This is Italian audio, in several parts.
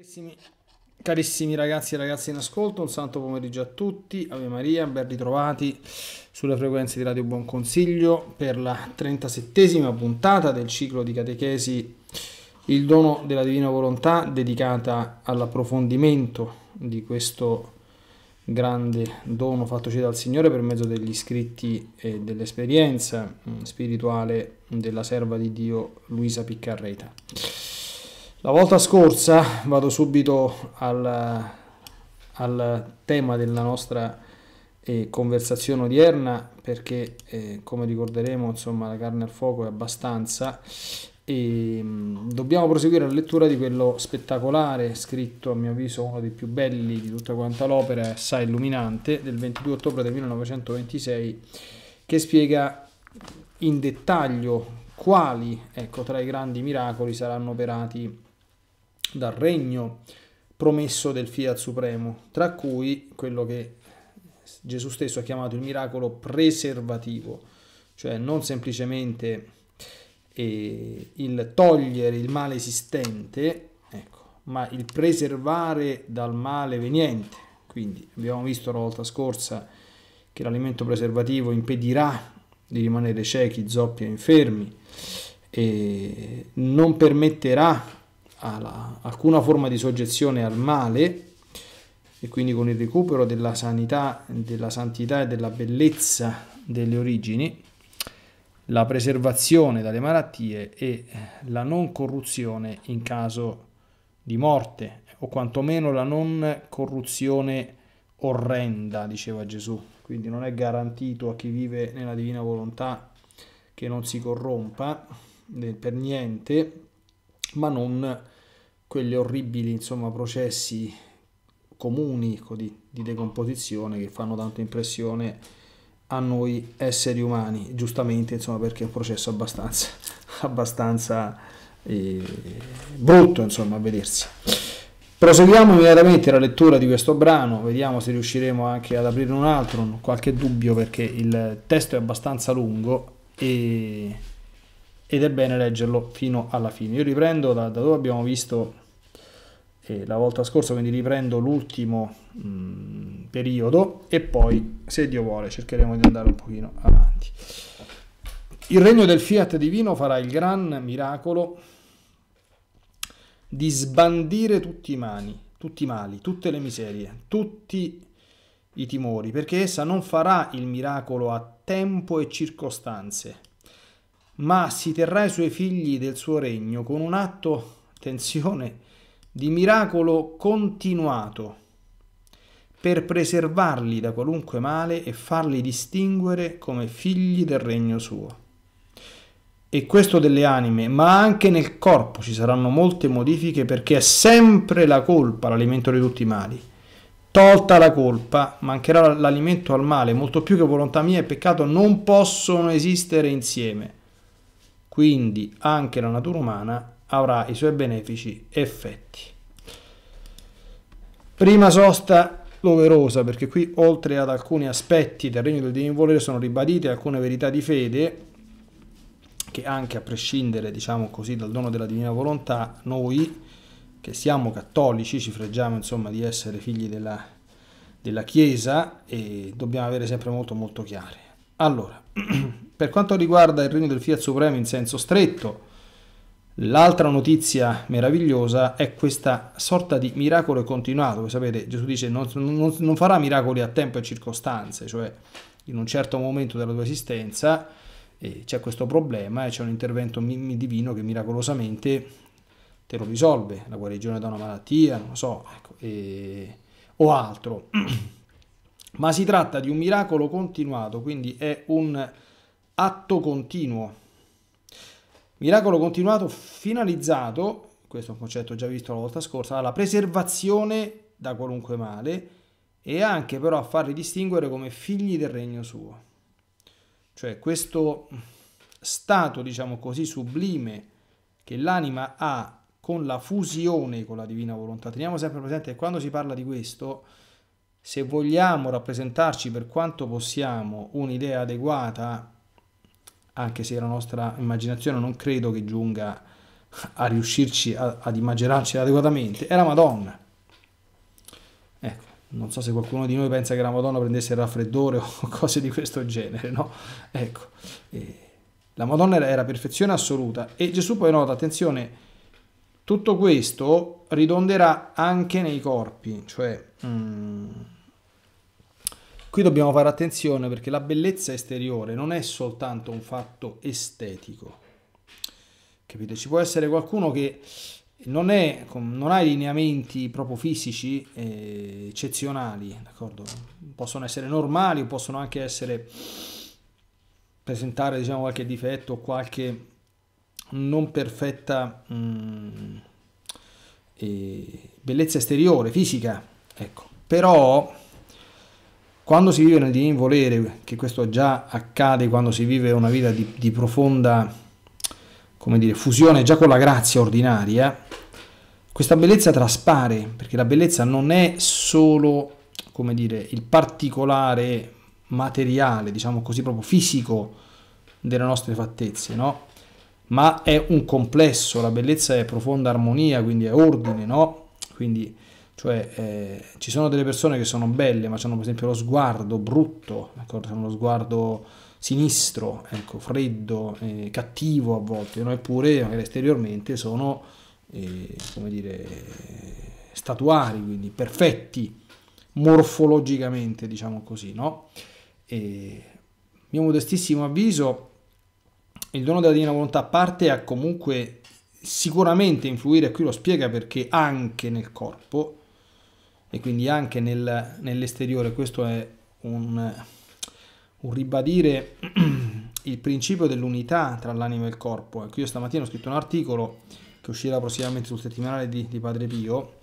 Carissimi, carissimi, ragazzi e ragazze in ascolto, un santo pomeriggio a tutti, Ave Maria, ben ritrovati sulle frequenze di Radio Buon Consiglio per la 37esima puntata del ciclo di catechesi Il dono della divina volontà dedicata all'approfondimento di questo grande dono fattoci dal Signore per mezzo degli scritti e dell'esperienza mm, spirituale della serva di Dio Luisa Piccarreta. La volta scorsa, vado subito al, al tema della nostra eh, conversazione odierna perché eh, come ricorderemo insomma la carne al fuoco è abbastanza e ehm, mh, dobbiamo proseguire la lettura di quello spettacolare scritto a mio avviso uno dei più belli di tutta quanta l'opera assai illuminante del 22 ottobre del 1926 che spiega in dettaglio quali ecco tra i grandi miracoli saranno operati dal regno promesso del Fiat Supremo, tra cui quello che Gesù stesso ha chiamato il miracolo preservativo, cioè non semplicemente eh, il togliere il male esistente, ecco, ma il preservare dal male veniente. Quindi abbiamo visto la volta scorsa che l'alimento preservativo impedirà di rimanere ciechi, zoppi e infermi e non permetterà alla, alcuna forma di soggezione al male e quindi con il recupero della sanità, della santità e della bellezza delle origini, la preservazione dalle malattie e eh, la non corruzione in caso di morte o quantomeno la non corruzione orrenda, diceva Gesù. Quindi non è garantito a chi vive nella divina volontà che non si corrompa per niente, ma non quegli orribili insomma, processi comuni di, di decomposizione che fanno tanto impressione a noi esseri umani, giustamente insomma, perché è un processo abbastanza, abbastanza eh, brutto insomma, a vedersi. Proseguiamo immediatamente la lettura di questo brano, vediamo se riusciremo anche ad aprire un altro, ho qualche dubbio perché il testo è abbastanza lungo e, ed è bene leggerlo fino alla fine. Io riprendo da, da dove abbiamo visto eh, la volta scorsa, quindi riprendo l'ultimo periodo e poi, se Dio vuole, cercheremo di andare un pochino avanti. Il regno del fiat divino farà il gran miracolo di sbandire tutti i, mani, tutti i mali, tutte le miserie, tutti i timori, perché essa non farà il miracolo a tempo e circostanze, ma si terrà i suoi figli del suo regno con un atto, tensione, di miracolo continuato per preservarli da qualunque male e farli distinguere come figli del regno suo. E questo delle anime, ma anche nel corpo ci saranno molte modifiche perché è sempre la colpa l'alimento di tutti i mali. Tolta la colpa, mancherà l'alimento al male, molto più che volontà mia e peccato non possono esistere insieme. Quindi anche la natura umana avrà i suoi benefici effetti. Prima sosta doverosa, perché qui oltre ad alcuni aspetti del regno del divino volere sono ribadite alcune verità di fede che anche a prescindere, diciamo così, dal dono della divina volontà, noi che siamo cattolici, ci freggiamo insomma di essere figli della, della Chiesa e dobbiamo avere sempre molto molto chiare. Allora, per quanto riguarda il regno del Fiat Supremo in senso stretto, L'altra notizia meravigliosa è questa sorta di miracolo continuato, Voi sapete Gesù dice non, non, non, farà miracoli a tempo e circostanze, cioè in un certo momento della tua esistenza eh, c'è questo problema e c'è un intervento divino che miracolosamente te lo risolve, la guarigione da una malattia, non lo so, ecco, eh, o altro. Ma si tratta di un miracolo continuato, quindi è un atto continuo Miracolo continuato finalizzato, questo è un concetto già visto la volta scorsa, alla preservazione da qualunque male e anche però a farli distinguere come figli del regno suo. Cioè questo stato, diciamo così, sublime che l'anima ha con la fusione con la divina volontà. Teniamo sempre presente che quando si parla di questo, se vogliamo rappresentarci per quanto possiamo un'idea adeguata anche se la nostra immaginazione non credo che giunga a riuscirci a, ad immaginarci adeguatamente, è la Madonna. Ecco, non so se qualcuno di noi pensa che la Madonna prendesse il raffreddore o cose di questo genere, no? Ecco, eh, la Madonna era, era perfezione assoluta e Gesù poi nota, attenzione, tutto questo ridonderà anche nei corpi, cioè... Mm, Qui dobbiamo fare attenzione perché la bellezza esteriore non è soltanto un fatto estetico. Capite? Ci può essere qualcuno che non, è, non ha lineamenti proprio fisici eh, eccezionali, d'accordo? Possono essere normali o possono anche essere presentare diciamo, qualche difetto o qualche non perfetta mh, mm, eh, bellezza esteriore, fisica, ecco. Però quando si vive nel divin volere, che questo già accade quando si vive una vita di, di profonda come dire, fusione già con la grazia ordinaria, questa bellezza traspare, perché la bellezza non è solo come dire, il particolare materiale, diciamo così, proprio fisico delle nostre fattezze, no? ma è un complesso, la bellezza è profonda armonia, quindi è ordine, no? quindi cioè, eh, ci sono delle persone che sono belle, ma hanno per esempio lo sguardo brutto, hanno lo sguardo sinistro, ecco, freddo, eh, cattivo a volte, no? eppure magari esteriormente sono, eh, come dire, statuari, quindi perfetti morfologicamente, diciamo così, no? E, mio modestissimo avviso, il dono della divina volontà parte a comunque sicuramente influire, qui lo spiega perché anche nel corpo, e quindi anche nel, nell'esteriore questo è un, un ribadire il principio dell'unità tra l'anima e il corpo. Ecco, io stamattina ho scritto un articolo che uscirà prossimamente sul settimanale di, di Padre Pio,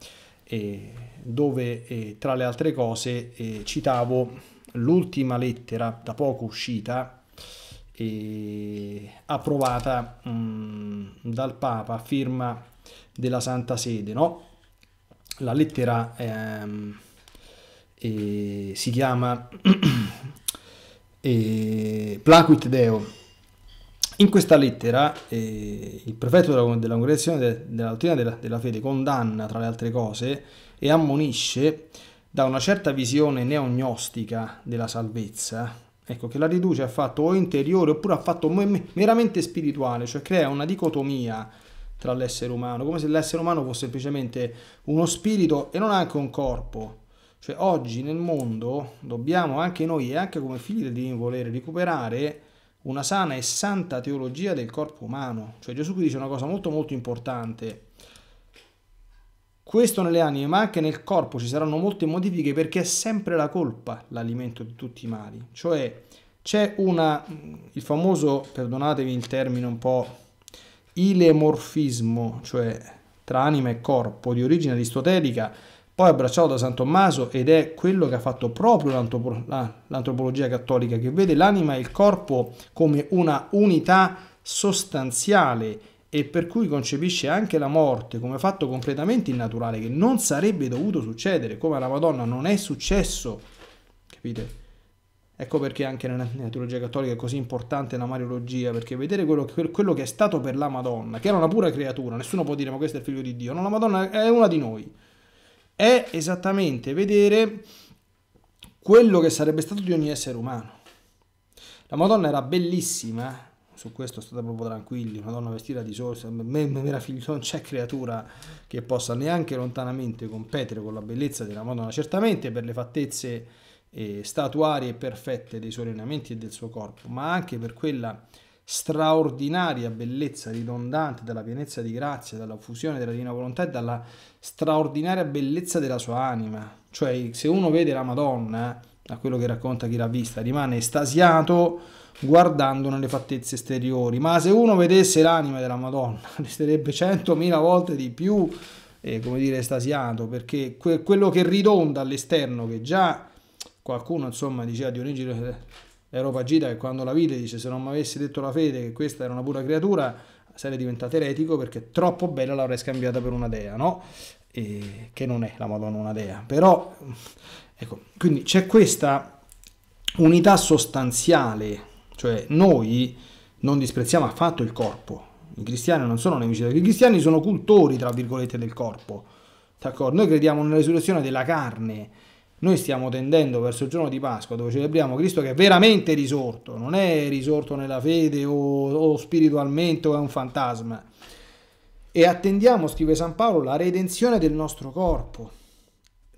eh, dove eh, tra le altre cose eh, citavo l'ultima lettera da poco uscita, approvata mh, mm, dal Papa, a firma della Santa Sede, no? la lettera ehm, eh, si chiama eh, Placuit Deo. In questa lettera eh, il prefetto della, della congregazione de, della dottrina della, della, fede condanna, tra le altre cose, e ammonisce da una certa visione neognostica della salvezza, ecco, che la riduce a fatto o interiore oppure a fatto meramente spirituale, cioè crea una dicotomia tra l'essere umano, come se l'essere umano fosse semplicemente uno spirito e non anche un corpo. Cioè oggi nel mondo dobbiamo anche noi e anche come figli del divino volere recuperare una sana e santa teologia del corpo umano. Cioè Gesù qui dice una cosa molto molto importante. Questo nelle anime, ma anche nel corpo ci saranno molte modifiche perché è sempre la colpa l'alimento di tutti i mali. Cioè c'è una, il famoso, perdonatemi il termine un po' ilemorfismo, cioè tra anima e corpo, di origine aristotelica, poi abbracciato da San Tommaso ed è quello che ha fatto proprio l'antropologia cattolica, che vede l'anima e il corpo come una unità sostanziale e per cui concepisce anche la morte come fatto completamente innaturale, che non sarebbe dovuto succedere, come alla Madonna non è successo, capite? Ecco perché anche nella, nella teologia cattolica è così importante la Mariologia, perché vedere quello, quello, che è stato per la Madonna, che era una pura creatura, nessuno può dire ma questo è il figlio di Dio, no, la Madonna è una di noi, è esattamente vedere quello che sarebbe stato di ogni essere umano. La Madonna era bellissima, eh? su questo state proprio tranquilli, una donna vestita di sole, meravigliosa, non c'è creatura che possa neanche lontanamente competere con la bellezza della Madonna, certamente per le fattezze eh, statuarie e perfette dei suoi allenamenti e del suo corpo, ma anche per quella straordinaria bellezza ridondante dalla pienezza di grazia, dalla fusione della divina volontà e dalla straordinaria bellezza della sua anima. Cioè, se uno vede la Madonna, da eh, quello che racconta chi l'ha vista, rimane estasiato guardando nelle fattezze esteriori, ma se uno vedesse l'anima della Madonna, resterebbe centomila volte di più, eh, come dire, estasiato, perché que quello che ridonda all'esterno, che già qualcuno insomma diceva origine Aeropagita eh, che quando la vide dice se non mi avessi detto la fede che questa era una pura creatura sarei diventato eretico perché troppo bella l'avrei scambiata per una dea, no? E che non è la Madonna una dea, però ecco, quindi c'è questa unità sostanziale, cioè noi non disprezziamo affatto il corpo. I cristiani non sono nemici i cristiani sono cultori, tra virgolette, del corpo. D'accordo? Noi crediamo nella risurrezione della carne, noi stiamo tendendo verso il giorno di Pasqua dove celebriamo Cristo che è veramente risorto, non è risorto nella fede o, o spiritualmente o è un fantasma. E attendiamo, scrive San Paolo, la redenzione del nostro corpo.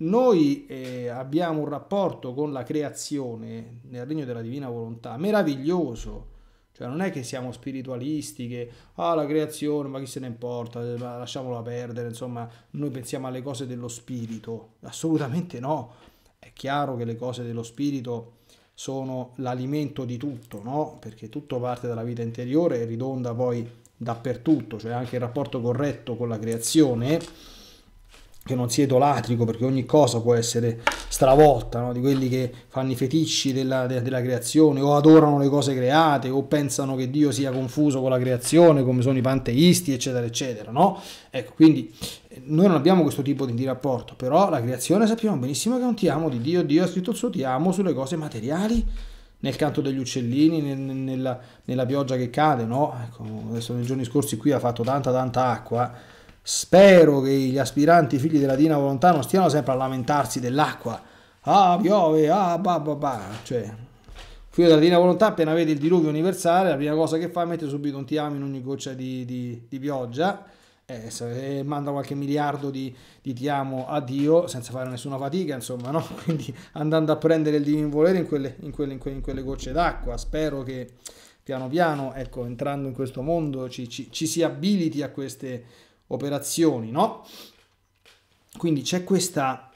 Noi eh, abbiamo un rapporto con la creazione nel regno della divina volontà meraviglioso. Cioè non è che siamo spiritualisti, che ah, la creazione, ma chi se ne importa, eh, lasciamola perdere, insomma, noi pensiamo alle cose dello spirito. Assolutamente no. È chiaro che le cose dello spirito sono l'alimento di tutto, no? perché tutto parte dalla vita interiore e ridonda poi dappertutto, cioè anche il rapporto corretto con la creazione che non sia idolatrico, perché ogni cosa può essere stravolta, no? di quelli che fanno i feticci della, de, della, creazione, o adorano le cose create, o pensano che Dio sia confuso con la creazione, come sono i panteisti, eccetera, eccetera. No? Ecco, quindi eh, noi non abbiamo questo tipo di, rapporto, però la creazione sappiamo benissimo che è un ti amo di Dio, Dio ha scritto il suo ti amo sulle cose materiali nel canto degli uccellini, nel, nella, nella, pioggia che cade, no? Ecco, adesso nei giorni scorsi qui ha fatto tanta tanta acqua, Spero che gli aspiranti figli della Dina Volontà non stiano sempre a lamentarsi dell'acqua. Ah, piove, ah, ba, ba, ba. Cioè, figlio della Dina Volontà, appena vede il diluvio universale, la prima cosa che fa è mettere subito un ti amo in ogni goccia di, di, di pioggia eh, se, eh, manda qualche miliardo di, di amo a Dio senza fare nessuna fatica, insomma, no? Quindi andando a prendere il divin volere in quelle, in quelle, in quelle, in quelle gocce d'acqua. Spero che piano piano, ecco, entrando in questo mondo ci, ci, ci si abiliti a queste operazioni, no? Quindi c'è questa,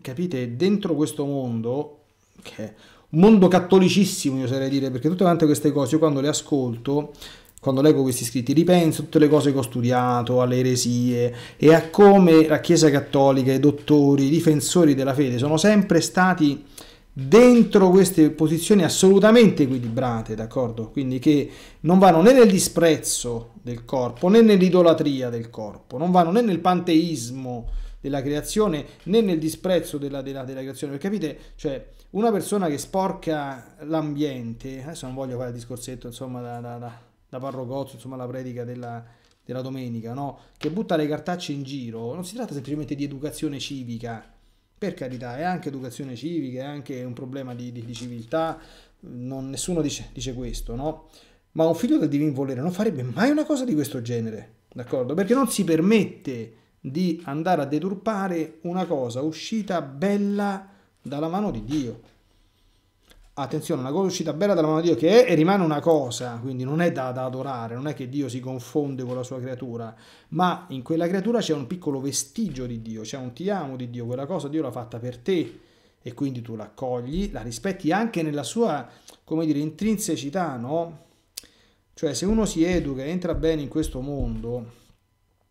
capite, dentro questo mondo, che è un mondo cattolicissimo, io sarei dire, perché tutte queste cose, io quando le ascolto, quando leggo questi scritti, ripenso a tutte le cose che ho studiato, alle eresie e a come la Chiesa Cattolica, i dottori, i difensori della fede sono sempre stati dentro queste posizioni assolutamente equilibrate, d'accordo? Quindi che non vanno né nel disprezzo del corpo né nell'idolatria del corpo, non vanno né nel panteismo della creazione né nel disprezzo della, della, della creazione, perché capite? Cioè, una persona che sporca l'ambiente, adesso non voglio fare il discorsetto, insomma, da, da, da, da parrocozzo, insomma, la predica della, della domenica, no? Che butta le cartacce in giro, non si tratta semplicemente di educazione civica, per carità, è anche educazione civica, è anche un problema di, di, di civiltà, non, nessuno dice, dice questo, no? Ma un figlio del divin volere non farebbe mai una cosa di questo genere, d'accordo? Perché non si permette di andare a deturpare una cosa uscita bella dalla mano di Dio attenzione, una cosa uscita bella dalla mano di Dio che è e rimane una cosa, quindi non è da, da, adorare, non è che Dio si confonde con la sua creatura, ma in quella creatura c'è un piccolo vestigio di Dio, c'è un ti amo di Dio, quella cosa Dio l'ha fatta per te e quindi tu l'accogli, la rispetti anche nella sua, come dire, intrinsecità, no? Cioè se uno si educa e entra bene in questo mondo,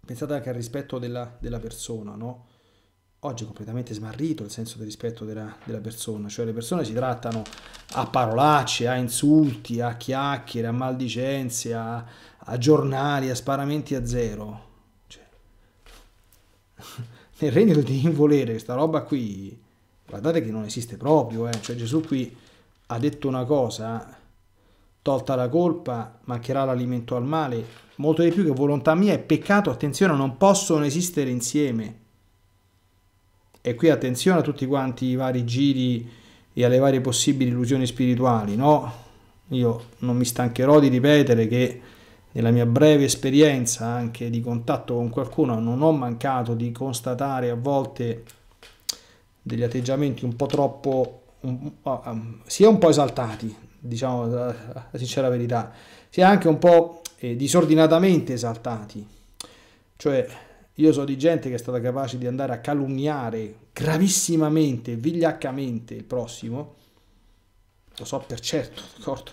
pensate anche al rispetto della, della persona, no? oggi è completamente smarrito il senso del rispetto della, della, persona, cioè le persone si trattano a parolacce, a insulti, a chiacchiere, a maldicenze, a, a giornali, a sparamenti a zero. Cioè, nel regno di divinvolere questa roba qui, guardate che non esiste proprio, eh? cioè Gesù qui ha detto una cosa, tolta la colpa, mancherà l'alimento al male, molto di più che volontà mia è peccato, attenzione, non possono esistere insieme e qui attenzione a tutti quanti i vari giri e alle varie possibili illusioni spirituali, no? Io non mi stancherò di ripetere che nella mia breve esperienza anche di contatto con qualcuno non ho mancato di constatare a volte degli atteggiamenti un po' troppo, un, ah, um, sia un po' esaltati, diciamo la, la sincera verità, sia anche un po' eh, disordinatamente esaltati. Cioè io so di gente che è stata capace di andare a calunniare gravissimamente, vigliaccamente il prossimo, lo so per certo, d'accordo?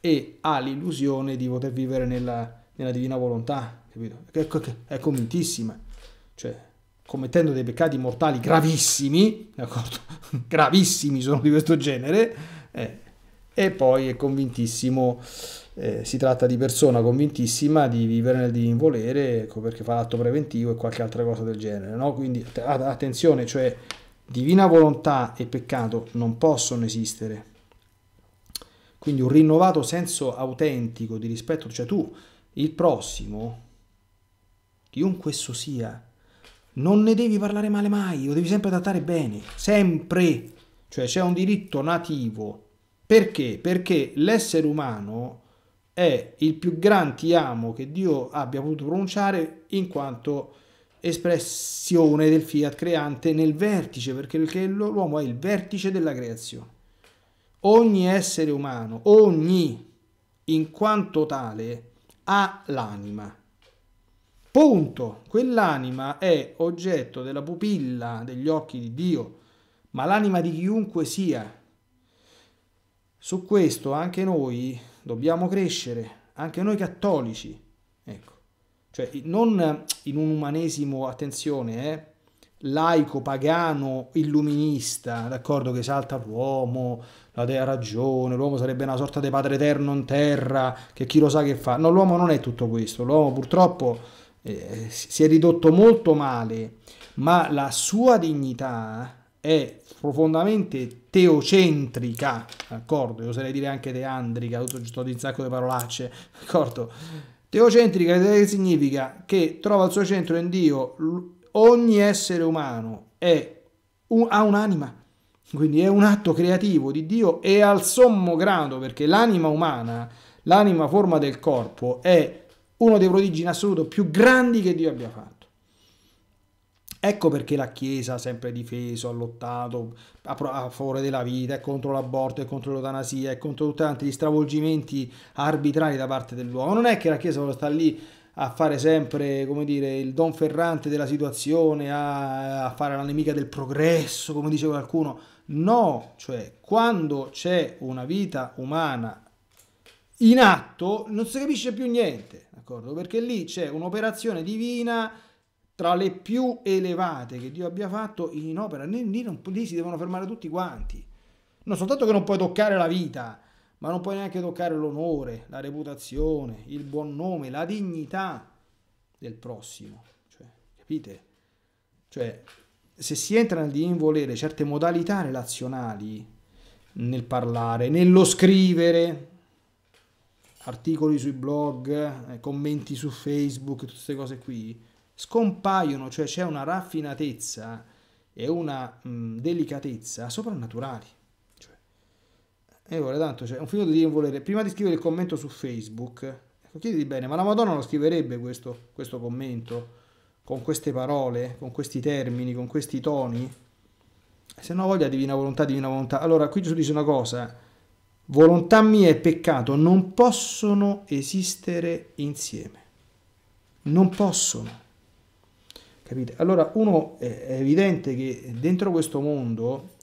E ha l'illusione di poter vivere nella, nella divina volontà, capito? Che, ecco, ecco, che ecco, è convintissima, cioè commettendo dei peccati mortali gravissimi, d'accordo? gravissimi sono di questo genere, eh, e poi è convintissimo, eh, si tratta di persona convintissima di vivere di volere ecco, perché fa l'atto preventivo e qualche altra cosa del genere, no? quindi att- attenzione, cioè divina volontà e peccato non possono esistere, quindi un rinnovato senso autentico di rispetto, cioè tu il prossimo, chiunque esso sia, non ne devi parlare male mai, lo devi sempre trattare bene, sempre, cioè c'è un diritto nativo perché? Perché l'essere umano è il più gran ti amo che Dio abbia potuto pronunciare in quanto espressione del fiat creante nel vertice, perché l'uomo è il vertice della creazione. Ogni essere umano, ogni in quanto tale, ha l'anima. Punto. Quell'anima è oggetto della pupilla degli occhi di Dio, ma l'anima di chiunque sia su questo anche noi dobbiamo crescere, anche noi cattolici. Ecco. Cioè, non in un umanesimo, attenzione, eh, laico, pagano, illuminista, d'accordo che salta l'uomo, la dea ha ragione, l'uomo sarebbe una sorta di padre eterno in terra, che chi lo sa che fa. No, l'uomo non è tutto questo, l'uomo purtroppo eh, si è ridotto molto male, ma la sua dignità è profondamente teocentrica, d'accordo? Io oserei dire anche teandrica, sto di un sacco di parolacce, d'accordo? Teocentrica che significa che trova il suo centro in Dio, ogni essere umano un, ha un'anima, quindi è un atto creativo di Dio e al sommo grado, perché l'anima umana, l'anima forma del corpo, è uno dei prodigi in assoluto più grandi che Dio abbia fatto. Ecco perché la Chiesa ha sempre difeso, ha lottato a, a favore della vita, è contro l'aborto, è contro l'eutanasia, è contro tutti gli stravolgimenti arbitrari da parte dell'uomo. Non è che la Chiesa sta lì a fare sempre come dire, il don ferrante della situazione, a, a fare la nemica del progresso, come dice qualcuno. No, cioè quando c'è una vita umana in atto non si capisce più niente, d'accordo? Perché lì c'è un'operazione divina tra le più elevate che Dio abbia fatto in opera, lì, non, lì si devono fermare tutti quanti. Non soltanto che non puoi toccare la vita, ma non puoi neanche toccare l'onore, la reputazione, il buon nome, la dignità del prossimo. Cioè, capite? Cioè, se si entra nel di volere certe modalità relazionali nel parlare, nello scrivere, articoli sui blog, eh, commenti su Facebook, tutte queste cose qui, scompaiono, cioè c'è una raffinatezza e una mh, delicatezza soprannaturali. Cioè, e ora tanto c'è cioè, un figlio di non volere. Prima di scrivere il commento su Facebook, ecco, chiediti bene, ma la Madonna lo scriverebbe questo, questo commento con queste parole, con questi termini, con questi toni? Se no voglia divina volontà, divina volontà. Allora qui Gesù dice una cosa, volontà mia e peccato non possono esistere insieme. Non possono Capite? Allora uno eh, è evidente che dentro questo mondo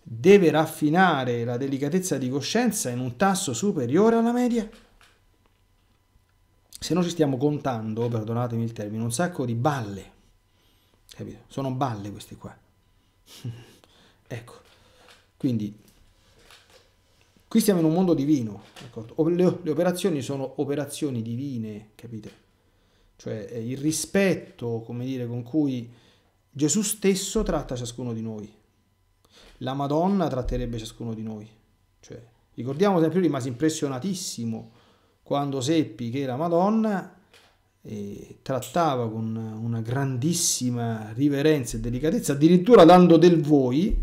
deve raffinare la delicatezza di coscienza in un tasso superiore alla media. Se no ci stiamo contando, perdonatemi il termine, un sacco di balle. Capito? Sono balle queste qua. ecco, quindi qui siamo in un mondo divino. Le, le operazioni sono operazioni divine, capite? cioè il rispetto, come dire, con cui Gesù stesso tratta ciascuno di noi. La Madonna tratterebbe ciascuno di noi. Cioè, ricordiamo sempre, io rimasi impressionatissimo quando seppi che la Madonna eh, trattava con una grandissima riverenza e delicatezza, addirittura dando del voi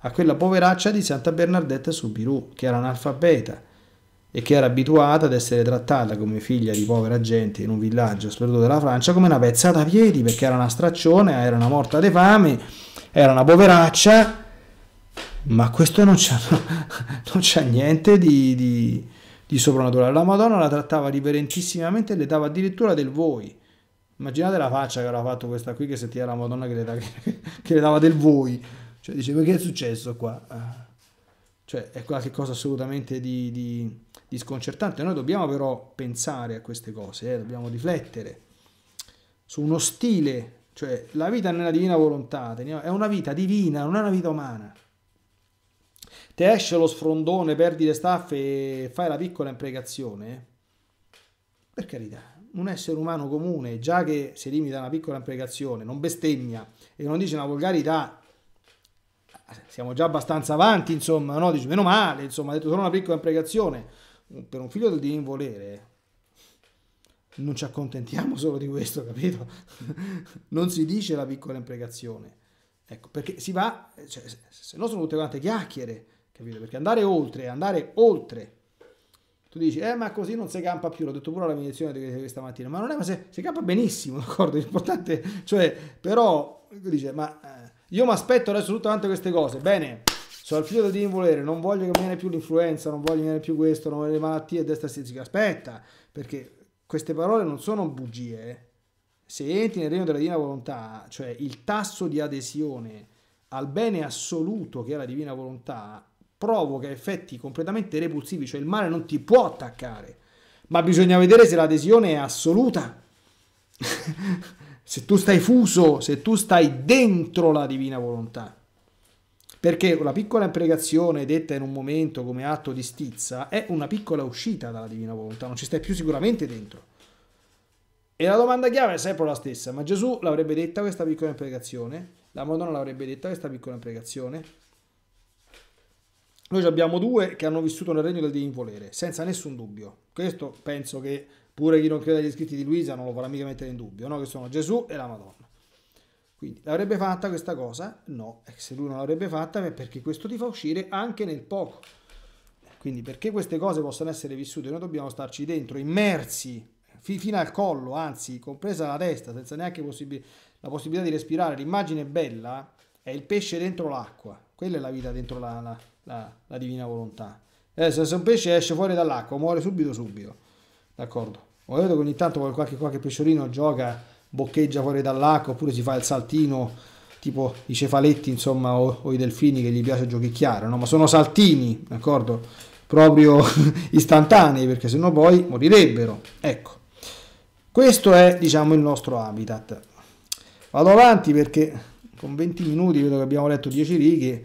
a quella poveraccia di Santa Bernardetta Subirù, che era analfabeta e che era abituata ad essere trattata come figlia di povera gente in un villaggio sperduto della Francia come una pezzata a piedi perché era una straccione, era una morta di fame, era una poveraccia, ma questo non c'ha, non c'ha niente di, di, di soprannaturale. La Madonna la trattava riverentissimamente e le dava addirittura del voi. Immaginate la faccia che aveva fatto questa qui che sentiva la Madonna che le, da, che, che le dava del voi. Cioè diceva che è successo qua? Ah. Cioè è qualcosa assolutamente di, di di sconcertante. Noi dobbiamo però pensare a queste cose, eh? dobbiamo riflettere su uno stile, cioè la vita nella divina volontà, è una vita divina, non è una vita umana. Te esce lo sfrondone, perdi le staffe e fai la piccola imprecazione, eh? per carità, un essere umano comune, già che si limita a una piccola imprecazione, non bestemmia e non dice una volgarità, siamo già abbastanza avanti, insomma, no? Dice, meno male, insomma, ha detto solo una piccola imprecazione, per un figlio del divin volere non ci accontentiamo solo di questo, capito? non si dice la piccola impregazione. Ecco, perché si va, cioè, se no sono tutte quante chiacchiere, capito? Perché andare oltre, andare oltre. Tu dici, eh ma così non si campa più, l'ho detto pure alla mediazione di questa mattina, ma non è, ma se, si campa benissimo, d'accordo? L'importante, cioè, però, dice, ma eh, io mi aspetto adesso tutte quante queste cose, bene, sono al figlio di volere, non voglio che mi viene più l'influenza, non voglio che mi viene più questo, non voglio le malattie, destra stilistica. Aspetta, perché queste parole non sono bugie. Eh. Se entri nel regno della divina volontà, cioè il tasso di adesione al bene assoluto che è la divina volontà, provoca effetti completamente repulsivi, cioè il male non ti può attaccare, ma bisogna vedere se l'adesione è assoluta. se tu stai fuso, se tu stai dentro la divina volontà perché una piccola impregazione detta in un momento come atto di stizza è una piccola uscita dalla divina volontà, non ci stai più sicuramente dentro. E la domanda chiave è sempre la stessa, ma Gesù l'avrebbe detta questa piccola impregazione? La Madonna l'avrebbe detta questa piccola impregazione? Noi abbiamo due che hanno vissuto nel regno del divino volere, senza nessun dubbio. Questo penso che pure chi non crede agli scritti di Luisa non lo farà mica mettere in dubbio, no? che sono Gesù e la Madonna. Quindi l'avrebbe fatta questa cosa? No, se lui non l'avrebbe fatta è perché questo ti fa uscire anche nel poco. Quindi perché queste cose possano essere vissute noi dobbiamo starci dentro, immersi fi- fino al collo, anzi compresa la testa, senza neanche possib- la possibilità di respirare. L'immagine bella è il pesce dentro l'acqua, quella è la vita dentro la, la, la, la divina volontà. Adesso, eh, se un pesce esce fuori dall'acqua muore subito subito, d'accordo? Ho detto che ogni tanto qualche, qualche pesciolino gioca boccheggia fuori dall'acqua oppure si fa il saltino tipo i cefaletti insomma o, o i delfini che gli piace giochicchiare no? ma sono saltini d'accordo proprio istantanei perché sennò poi morirebbero ecco questo è diciamo il nostro habitat vado avanti perché con 20 minuti vedo che abbiamo letto 10 righe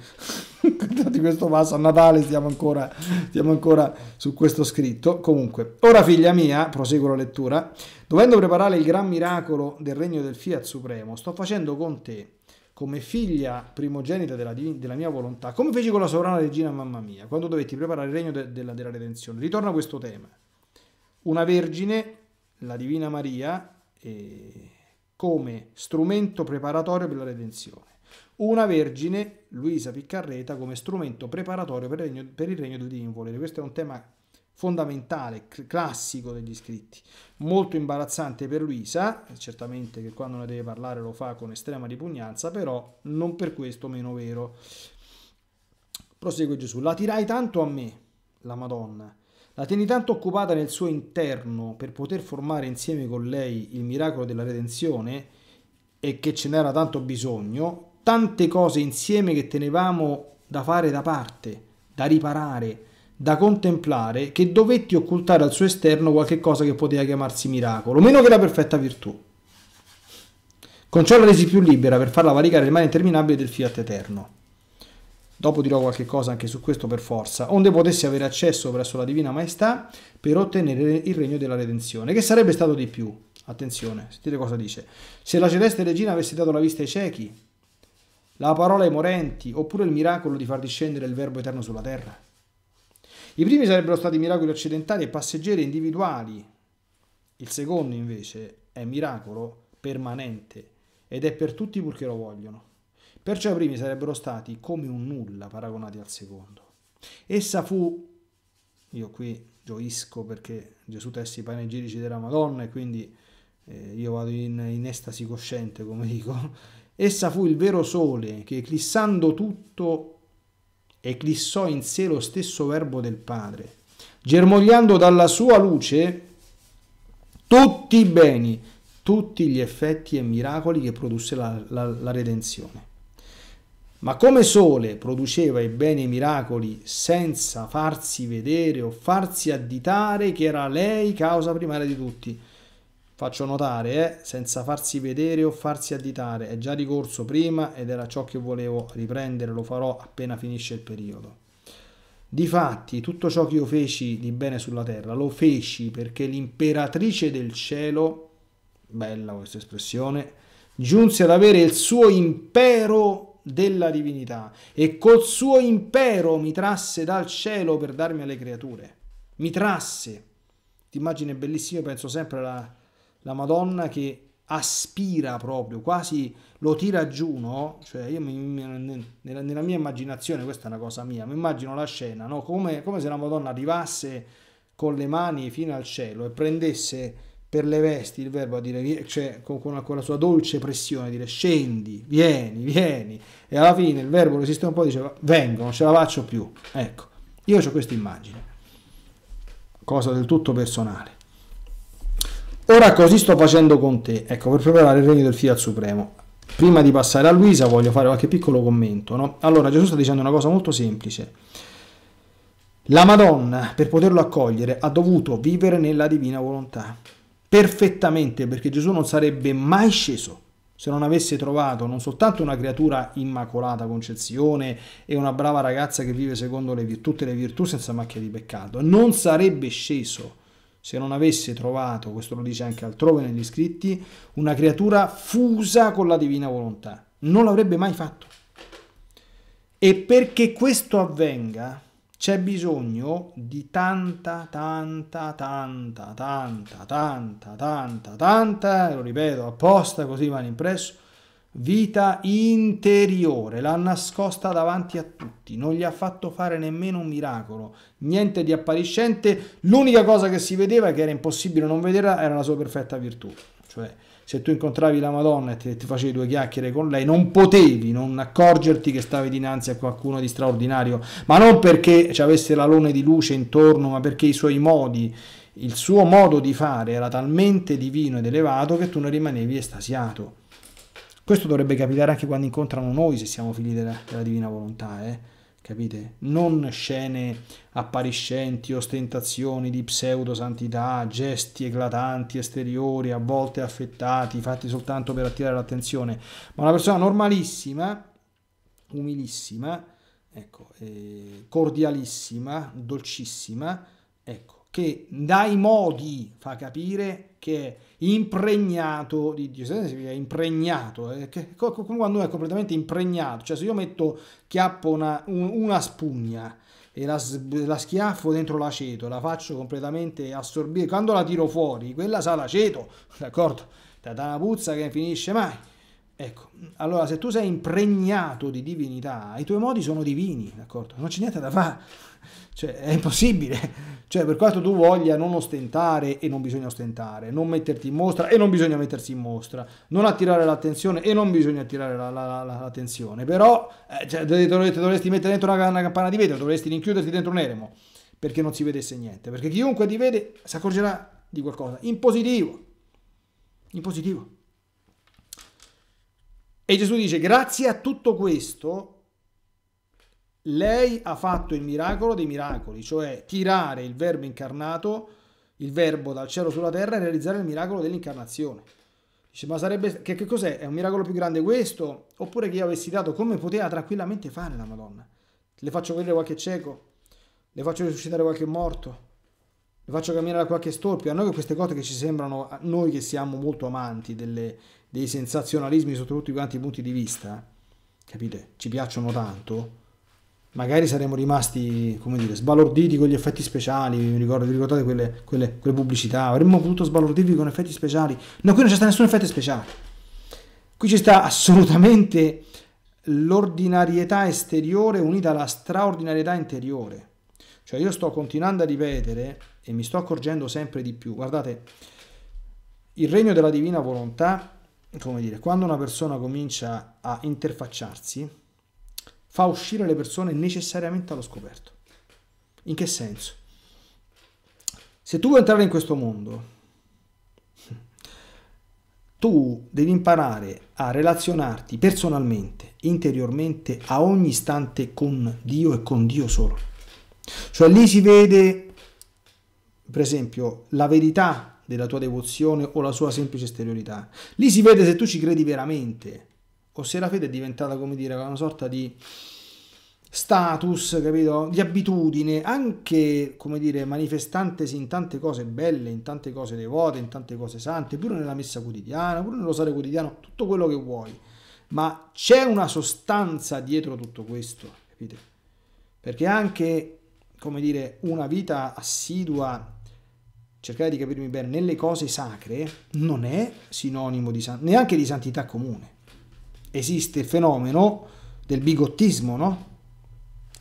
di questo vaso a Natale stiamo ancora, stiamo ancora su questo scritto. Comunque, ora figlia mia, proseguo la lettura, dovendo preparare il gran miracolo del regno del Fiat Supremo, sto facendo con te come figlia primogenita della, della, mia volontà, come feci con la sovrana regina mamma mia, quando dovetti preparare il regno de, della, della redenzione. a questo tema. Una vergine, la Divina Maria, eh, come strumento preparatorio per la redenzione una vergine, Luisa Piccarreta, come strumento preparatorio per il regno, per il regno del divin volere. Questo è un tema fondamentale, classico degli scritti. Molto imbarazzante per Luisa, eh, certamente che quando ne deve parlare lo fa con estrema ripugnanza, però non per questo meno vero. Prosegue Gesù, la tirai tanto a me, la Madonna, la tieni tanto occupata nel suo interno per poter formare insieme con lei il miracolo della redenzione e che ce n'era tanto bisogno, tante cose insieme che tenevamo da fare da parte, da riparare, da contemplare, che dovetti occultare al suo esterno qualche cosa che poteva chiamarsi miracolo, meno che la perfetta virtù. Con ciò la resi più libera per farla valicare il male interminabile del fiat eterno. Dopo dirò qualche cosa anche su questo per forza, onde potessi avere accesso presso la Divina Maestà per ottenere il regno della redenzione, che sarebbe stato di più. Attenzione, sentite cosa dice. Se la celeste regina avesse dato la vista ai ciechi, la parola ai morenti, oppure il miracolo di far discendere il Verbo eterno sulla terra. I primi sarebbero stati miracoli occidentali e passeggeri individuali, il secondo invece è miracolo permanente ed è per tutti purché lo vogliono. Perciò i primi sarebbero stati come un nulla paragonati al secondo. Essa fu, io qui gioisco perché Gesù testi i panegirici della Madonna e quindi eh, io vado in, in estasi cosciente, come dico, Essa fu il vero sole che eclissando tutto eclissò in sé lo stesso verbo del Padre, germogliando dalla sua luce tutti i beni, tutti gli effetti e miracoli che produsse la, la, la redenzione. Ma come sole produceva i beni e i miracoli senza farsi vedere o farsi additare che era lei causa primaria di tutti, Faccio notare, eh, senza farsi vedere o farsi additare, è già ricorso prima ed era ciò che volevo riprendere, lo farò appena finisce il periodo. Difatti, tutto ciò che io feci di bene sulla terra, lo feci perché l'imperatrice del cielo, bella questa espressione, giunse ad avere il suo impero della divinità e col suo impero mi trasse dal cielo per darmi alle creature. Mi trasse. Immagine bellissima, io penso sempre alla la Madonna che aspira proprio, quasi lo tira giù, no? Cioè io mi, mi, nella, nella, mia immaginazione, questa è una cosa mia, mi immagino la scena, no? Come, come se la Madonna arrivasse con le mani fino al cielo e prendesse per le vesti il verbo a dire, cioè con, con, con la sua dolce pressione, dire scendi, vieni, vieni, e alla fine il verbo resiste un po' e dice vengo, non ce la faccio più. Ecco, io ho questa immagine, cosa del tutto personale. Ora così sto facendo con te, ecco, per preparare il regno del Fiat Supremo. Prima di passare a Luisa voglio fare qualche piccolo commento, no? Allora Gesù sta dicendo una cosa molto semplice. La Madonna, per poterlo accogliere, ha dovuto vivere nella divina volontà. Perfettamente, perché Gesù non sarebbe mai sceso se non avesse trovato non soltanto una creatura immacolata concezione e una brava ragazza che vive secondo le virtù, tutte le virtù senza macchia di peccato, non sarebbe sceso se non avesse trovato, questo lo dice anche altrove negli scritti, una creatura fusa con la divina volontà. Non l'avrebbe mai fatto. E perché questo avvenga c'è bisogno di tanta, tanta, tanta, tanta, tanta, tanta, tanta, lo ripeto apposta così va impresso, vita interiore, l'ha nascosta davanti a tutti, non gli ha fatto fare nemmeno un miracolo, niente di appariscente, l'unica cosa che si vedeva che era impossibile non vederla era la sua perfetta virtù, cioè se tu incontravi la Madonna e ti, ti facevi due chiacchiere con lei, non potevi non accorgerti che stavi dinanzi a qualcuno di straordinario, ma non perché ci avesse l'alone di luce intorno, ma perché i suoi modi il suo modo di fare era talmente divino ed elevato che tu ne rimanevi estasiato. Questo dovrebbe capitare anche quando incontrano noi, se siamo figli della, della divina volontà, eh? capite? Non scene appariscenti, ostentazioni di pseudo-santità, gesti eclatanti, esteriori, a volte affettati, fatti soltanto per attirare l'attenzione, ma una persona normalissima, umilissima, ecco, eh, cordialissima, dolcissima, ecco, che dai modi fa capire che è impregnato di Dio, significa impregnato, eh, che, come quando uno è completamente impregnato, cioè se io metto chiappo una, un, una spugna e la, la, schiaffo dentro l'aceto, la faccio completamente assorbire, quando la tiro fuori, quella sa l'aceto, d'accordo? Da una puzza che finisce mai. Ecco, allora se tu sei impregnato di divinità, i tuoi modi sono divini, d'accordo? Non c'è niente da fare, cioè è impossibile cioè, per quanto tu voglia non ostentare e non bisogna ostentare, non metterti in mostra e non bisogna mettersi in mostra, non attirare l'attenzione e non bisogna attirare la, la, la, l'attenzione, però eh, cioè, dovresti, mettere dentro una, una, campana di vetro, dovresti rinchiuderti dentro un eremo perché non si vedesse niente, perché chiunque ti vede si accorgerà di qualcosa, in positivo, in positivo. E Gesù dice, grazie a tutto questo, lei ha fatto il miracolo dei miracoli, cioè tirare il verbo incarnato, il verbo dal cielo sulla terra e realizzare il miracolo dell'incarnazione. Dice, ma sarebbe... Che, che cos'è? È un miracolo più grande questo? Oppure che io avessi dato come poteva tranquillamente fare la Madonna? Le faccio vedere qualche cieco? Le faccio risuscitare qualche morto? le faccio camminare da qualche storpio. A noi queste cose che ci sembrano, a noi che siamo molto amanti delle, dei sensazionalismi sotto tutti quanti i punti di vista, capite? Ci piacciono tanto magari saremmo rimasti, come dire, sbalorditi con gli effetti speciali, vi, ricordo, vi ricordate quelle, quelle, quelle, pubblicità? Avremmo potuto sbalordirvi con effetti speciali. No, qui non c'è stato nessun effetto speciale. Qui ci sta assolutamente l'ordinarietà esteriore unita alla straordinarietà interiore. Cioè io sto continuando a ripetere e mi sto accorgendo sempre di più. Guardate, il regno della divina volontà, come dire, quando una persona comincia a interfacciarsi, fa uscire le persone necessariamente allo scoperto. In che senso? Se tu vuoi entrare in questo mondo, tu devi imparare a relazionarti personalmente, interiormente, a ogni istante con Dio e con Dio solo. Cioè lì si vede, per esempio, la verità della tua devozione o la sua semplice esteriorità. Lì si vede se tu ci credi veramente, ossia la fede è diventata, come dire, una sorta di status, capito? Di abitudine, anche, come dire, manifestantesi in tante cose belle, in tante cose devote, in tante cose sante, pure nella messa quotidiana, pure nel rosario quotidiano, tutto quello che vuoi. Ma c'è una sostanza dietro tutto questo, capite? Perché anche, come dire, una vita assidua cercare di capirmi bene, nelle cose sacre non è sinonimo di san- neanche di santità comune esiste il fenomeno del bigottismo, no?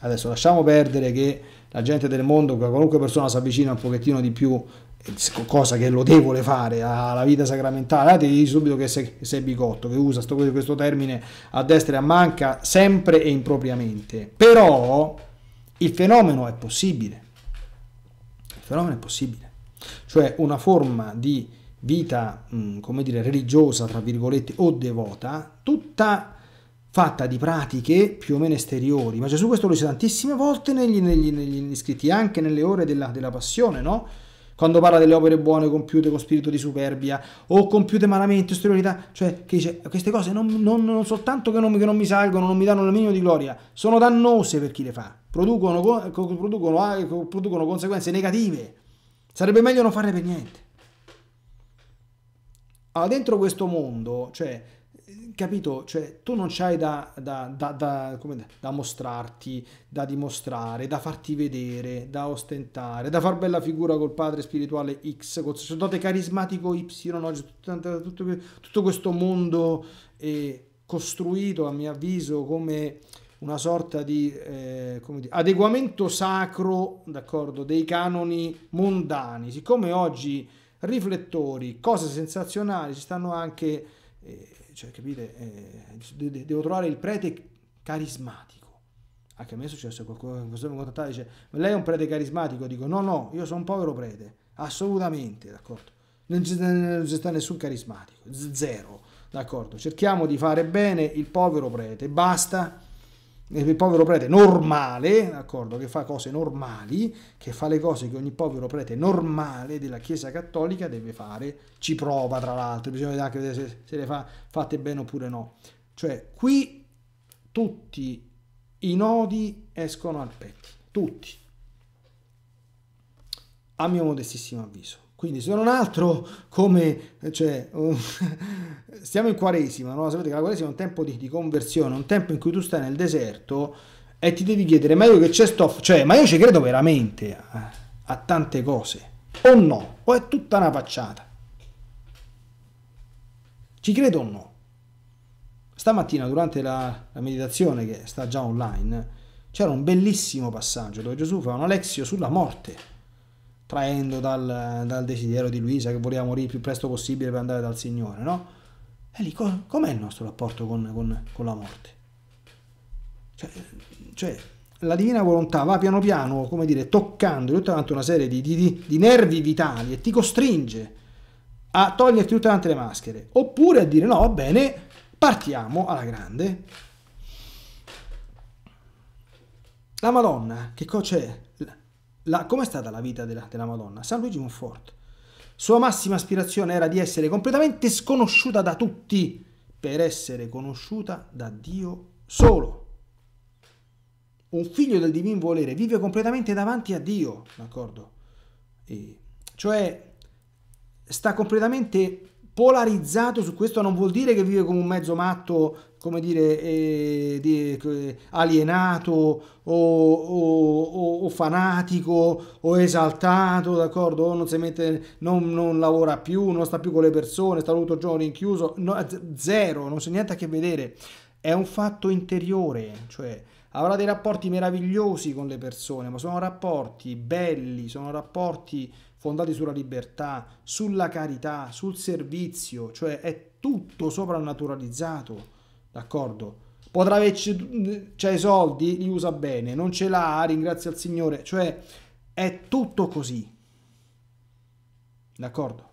Adesso lasciamo perdere che la gente del mondo, qualunque persona si avvicina un pochettino di più, eh, cosa che è lodevole fare alla vita sacramentale, ah, ti dici subito che sei, sei bigotto, che usa sto, questo termine a destra e a manca sempre e impropriamente. Però il fenomeno è possibile. Il fenomeno è possibile. Cioè una forma di vita, mm, come dire, religiosa, tra virgolette, o devota, tutta fatta di pratiche più o meno esteriori, ma Gesù questo lo dice tantissime volte negli, negli, negli scritti, anche nelle ore della, della passione, no? quando parla delle opere buone compiute con spirito di superbia o compiute malamente, esteriorità, cioè che dice queste cose non, non, non soltanto che non, che non, mi salgono, non mi danno il minimo di gloria, sono dannose per chi le fa, producono, producono, eh, producono conseguenze negative, sarebbe meglio non farle per niente. Allora, ah, dentro questo mondo, cioè, capito, cioè, tu non c'hai da, da, da, da, mostrarti, da dimostrare, da farti vedere, da ostentare, da far bella figura col padre spirituale X, col sacerdote carismatico Y, oggi tutto, tutto, tutto, questo mondo è eh, costruito, a mio avviso, come una sorta di eh, dire, adeguamento sacro d'accordo, dei canoni mondani. Siccome oggi riflettori, cose sensazionali, ci stanno anche, eh, cioè capite, eh, devo trovare il prete carismatico. Anche a me è successo qualcosa, che mi e dice, ma lei è un prete carismatico? Dico, no, no, io sono un povero prete, assolutamente, d'accordo? Non ci sta nessun carismatico, zero, d'accordo? Cerchiamo di fare bene il povero prete, basta il povero prete normale, d'accordo, che fa cose normali, che fa le cose che ogni povero prete normale della Chiesa Cattolica deve fare, ci prova tra l'altro, bisogna anche vedere se, se le fa fatte bene oppure no. Cioè, qui tutti i nodi escono al petto, tutti, a mio modestissimo avviso. Quindi se non altro come, cioè, oh, stiamo in Quaresima, no? sapete che la Quaresima è un tempo di, di, conversione, un tempo in cui tu stai nel deserto e ti devi chiedere, ma io che c'è sto, cioè, ma io ci credo veramente a, a tante cose, o no, o è tutta una facciata. Ci credo o no? Stamattina durante la, la, meditazione che sta già online c'era un bellissimo passaggio dove Gesù fa un Alexio sulla morte traendo dal, dal, desiderio di Luisa che voleva morire il più presto possibile per andare dal Signore, no? E lì co- com'è il nostro rapporto con, con, con la morte? Cioè, cioè, la divina volontà va piano piano, come dire, toccando tutta una serie di, di, di nervi vitali e ti costringe a toglierti tutte le maschere, oppure a dire no, va bene, partiamo alla grande. La Madonna, che cosa c'è? Cioè, la, com'è stata la vita della, della Madonna? San Luigi Monfort. Sua massima aspirazione era di essere completamente sconosciuta da tutti per essere conosciuta da Dio solo. Un figlio del divin volere vive completamente davanti a Dio, d'accordo? E cioè sta completamente polarizzato su questo non vuol dire che vive come un mezzo matto come dire, eh, di, eh, alienato o, o, o, o, fanatico o esaltato, d'accordo? O non si mette, non, non, lavora più, non sta più con le persone, sta tutto il giorno rinchiuso, no, zero, non c'è niente a che vedere. È un fatto interiore, cioè avrà dei rapporti meravigliosi con le persone, ma sono rapporti belli, sono rapporti fondati sulla libertà, sulla carità, sul servizio, cioè è tutto soprannaturalizzato d'accordo? Potrà averci, c'ha i soldi, li usa bene, non ce l'ha, ringrazia il Signore, cioè è tutto così, d'accordo?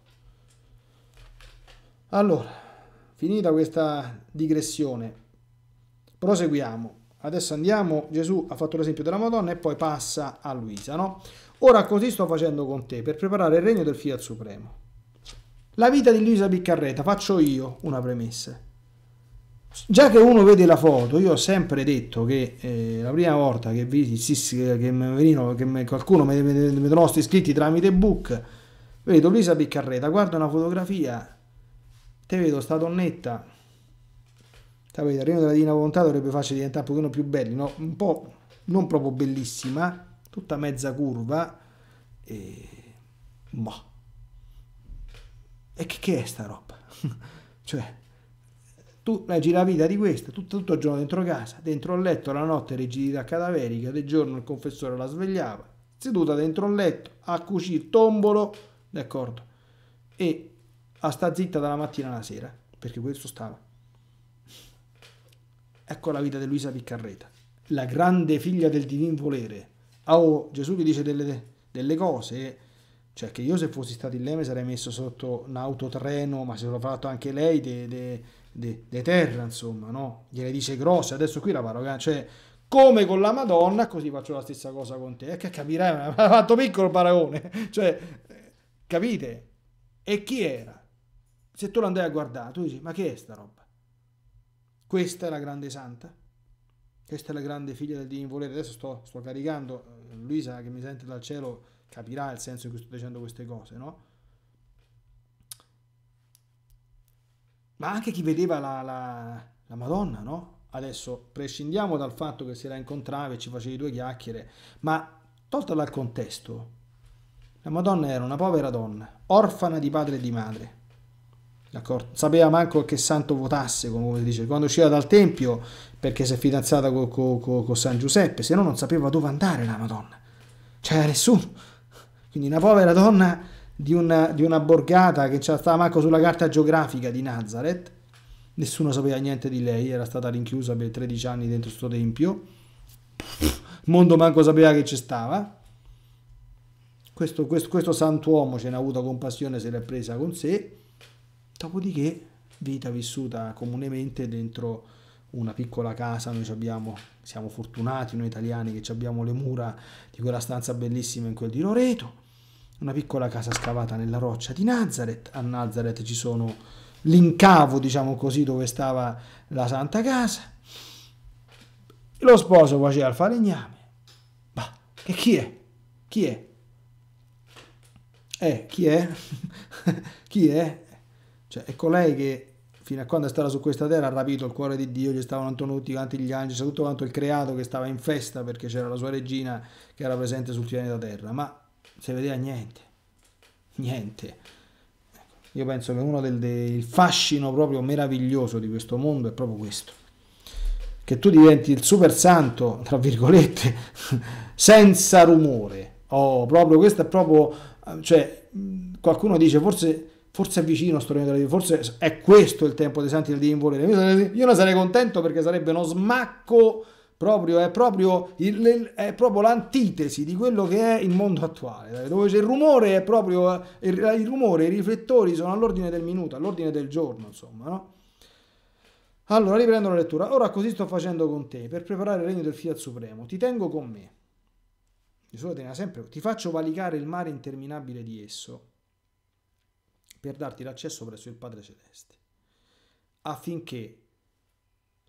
Allora, finita questa digressione, proseguiamo. Adesso andiamo, Gesù ha fatto l'esempio della Madonna e poi passa a Luisa, no? Ora così sto facendo con te per preparare il regno del Fiat Supremo. La vita di Luisa Biccarreta, faccio io una premessa. Già che uno vede la foto, io ho sempre detto che eh, la prima volta che, vidi, che, venino, che me, qualcuno mi trovò sti iscritti tramite book, vedo Luisa Piccarreta, guarda una fotografia, te vedo sta donnetta, sapete, arrivo della Dina Volontà dovrebbe farci diventare un pochino più belli, no? un po' non proprio bellissima, tutta mezza curva, e... Boh. E che, che è sta roba? cioè tu leggi la vita di questa, tutto, tutto, il giorno dentro casa, dentro il letto, la notte rigidità cadaverica, del giorno il confessore la svegliava, seduta dentro il letto, a cucire tombolo, d'accordo, e a sta zitta dalla mattina alla sera, perché questo stava. Ecco la vita di Luisa Piccarreta, la grande figlia del divin volere. Ah, oh, Gesù gli dice delle, delle cose, cioè che io se fossi stato in lei mi sarei messo sotto un autotreno, ma se l'ho fatto anche lei, de, de, de, de terra, insomma, no? Gliele dice grosse, adesso qui la parola, cioè, come con la Madonna, così faccio la stessa cosa con te. E che capirai, ha fatto piccolo paragone, cioè, capite? E chi era? Se tu lo andai a guardare, tu dici, ma che è sta roba? Questa è la grande santa? Questa è la grande figlia del Dio in volere. Adesso sto, sto caricando, eh, Luisa che mi sente dal cielo capirà il senso in cui sto dicendo queste cose, no? ma anche chi vedeva la, la, la Madonna, no? Adesso prescindiamo dal fatto che se la incontrava e ci facevi due chiacchiere, ma tolta dal contesto, la Madonna era una povera donna, orfana di padre e di madre. D'accordo? Sapeva manco che santo votasse, come dice, quando usciva dal tempio, perché si è fidanzata con co, co, co San Giuseppe, se no non sapeva dove andare la Madonna. C'era cioè, nessuno. Quindi una povera donna di una, di una borgata che c'era stata manco sulla carta geografica di Nazareth. Nessuno sapeva niente di lei, era stata rinchiusa per 13 anni dentro questo tempio. Il mondo manco sapeva che ci stava. Questo, questo, questo santuomo ce n'ha avuta compassione, se l'è presa con sé. Dopodiché, vita vissuta comunemente dentro una piccola casa, noi abbiamo, siamo fortunati noi italiani che abbiamo le mura di quella stanza bellissima in quel di Loreto, una piccola casa scavata nella roccia di Nazareth. A Nazareth ci sono l'incavo, diciamo così, dove stava la Santa Casa. Lo sposo faceva il falegname. Ma che chi è? Chi è? Eh, chi è? chi è? Cioè, è colei che fino a quando è stata su questa terra ha rapito il cuore di Dio, gli stavano attorno tutti quanti gli angeli, tutto quanto il creato che stava in festa perché c'era la sua regina che era presente sul pianeta Terra. Ma non si vedeva niente, niente. Ecco, io penso che uno del, del fascino proprio meraviglioso di questo mondo è proprio questo che tu diventi il super santo, tra virgolette, senza rumore. Oh, proprio questo è proprio, cioè, qualcuno dice forse, forse è vicino sto regno della forse è questo il tempo dei santi del divinvolere. Io, io non sarei contento perché sarebbe uno smacco Proprio, è, proprio il, è, proprio l'antitesi di quello che è il mondo attuale, dove c'è il rumore, è proprio eh, il, il rumore, i riflettori sono all'ordine del minuto, all'ordine del giorno, insomma, no? Allora, riprendo la lettura. Ora così sto facendo con te, per preparare il regno del Fiat Supremo. Ti tengo con me. Gesù teneva sempre, ti faccio valicare il mare interminabile di esso, per darti l'accesso presso il Padre Celeste, affinché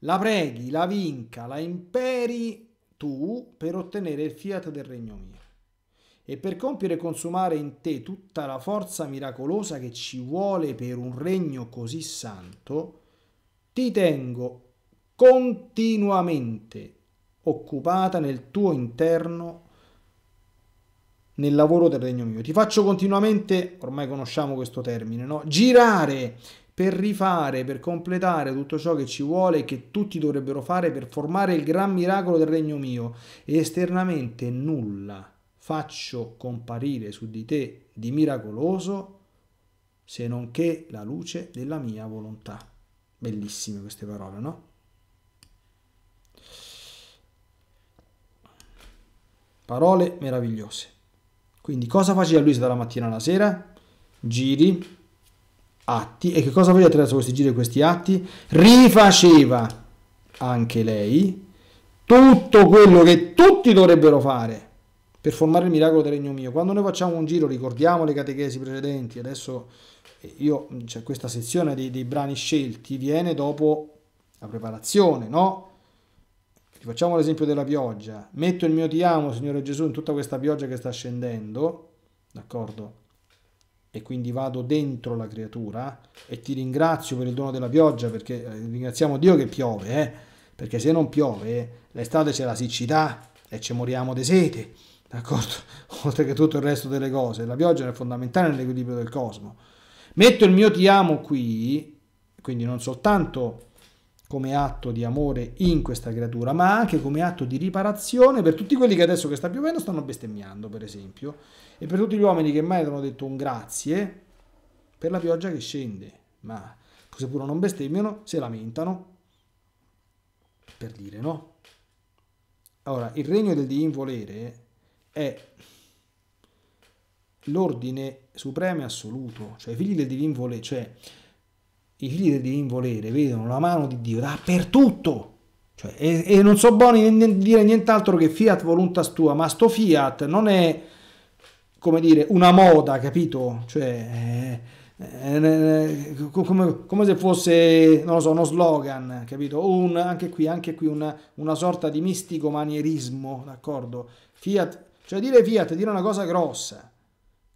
la preghi, la vinca, la imperi tu per ottenere il fiat del regno mio e per compiere e consumare in te tutta la forza miracolosa che ci vuole per un regno così santo, ti tengo continuamente occupata nel tuo interno nel lavoro del regno mio. Ti faccio continuamente, ormai conosciamo questo termine, no? girare per rifare, per completare tutto ciò che ci vuole e che tutti dovrebbero fare per formare il gran miracolo del regno mio. E esternamente nulla faccio comparire su di te di miracoloso se non che la luce della mia volontà. Bellissime queste parole, no? Parole meravigliose. Quindi cosa faceva Luisa dalla mattina alla sera? Giri, atti. E che cosa voglio attraverso questi giri e questi atti? Rifaceva anche lei tutto quello che tutti dovrebbero fare per formare il miracolo del regno mio. Quando noi facciamo un giro, ricordiamo le catechesi precedenti, adesso eh, io, cioè questa sezione dei, dei, brani scelti viene dopo la preparazione, no? Facciamo l'esempio della pioggia. Metto il mio ti amo, Signore Gesù, in tutta questa pioggia che sta scendendo, d'accordo? e quindi vado dentro la creatura e ti ringrazio per il dono della pioggia perché eh, ringraziamo Dio che piove, eh? perché se non piove l'estate c'è la siccità e ci moriamo di sete, d'accordo? Oltre che tutto il resto delle cose, la pioggia è fondamentale nell'equilibrio del cosmo. Metto il mio ti amo qui, quindi non soltanto come atto di amore in questa creatura, ma anche come atto di riparazione per tutti quelli che adesso che sta piovendo stanno bestemmiando, per esempio, e per tutti gli uomini che mai hanno detto un grazie per la pioggia che scende, ma seppur non bestemmiano, si lamentano, per dire no. Allora, il regno del divinvolere è l'ordine supremo e assoluto, cioè i figli del divinvolere, cioè i figli del divin volere vedono la mano di Dio dappertutto. Cioè, e, e, non so buoni di dire nient'altro che fiat voluntas tua, ma sto fiat non è, come dire, una moda, capito? Cioè, eh, eh, eh come, come, se fosse, non lo so, uno slogan, capito? Un, anche qui, anche qui una, una sorta di mistico manierismo, d'accordo? Fiat, cioè dire fiat, dire una cosa grossa,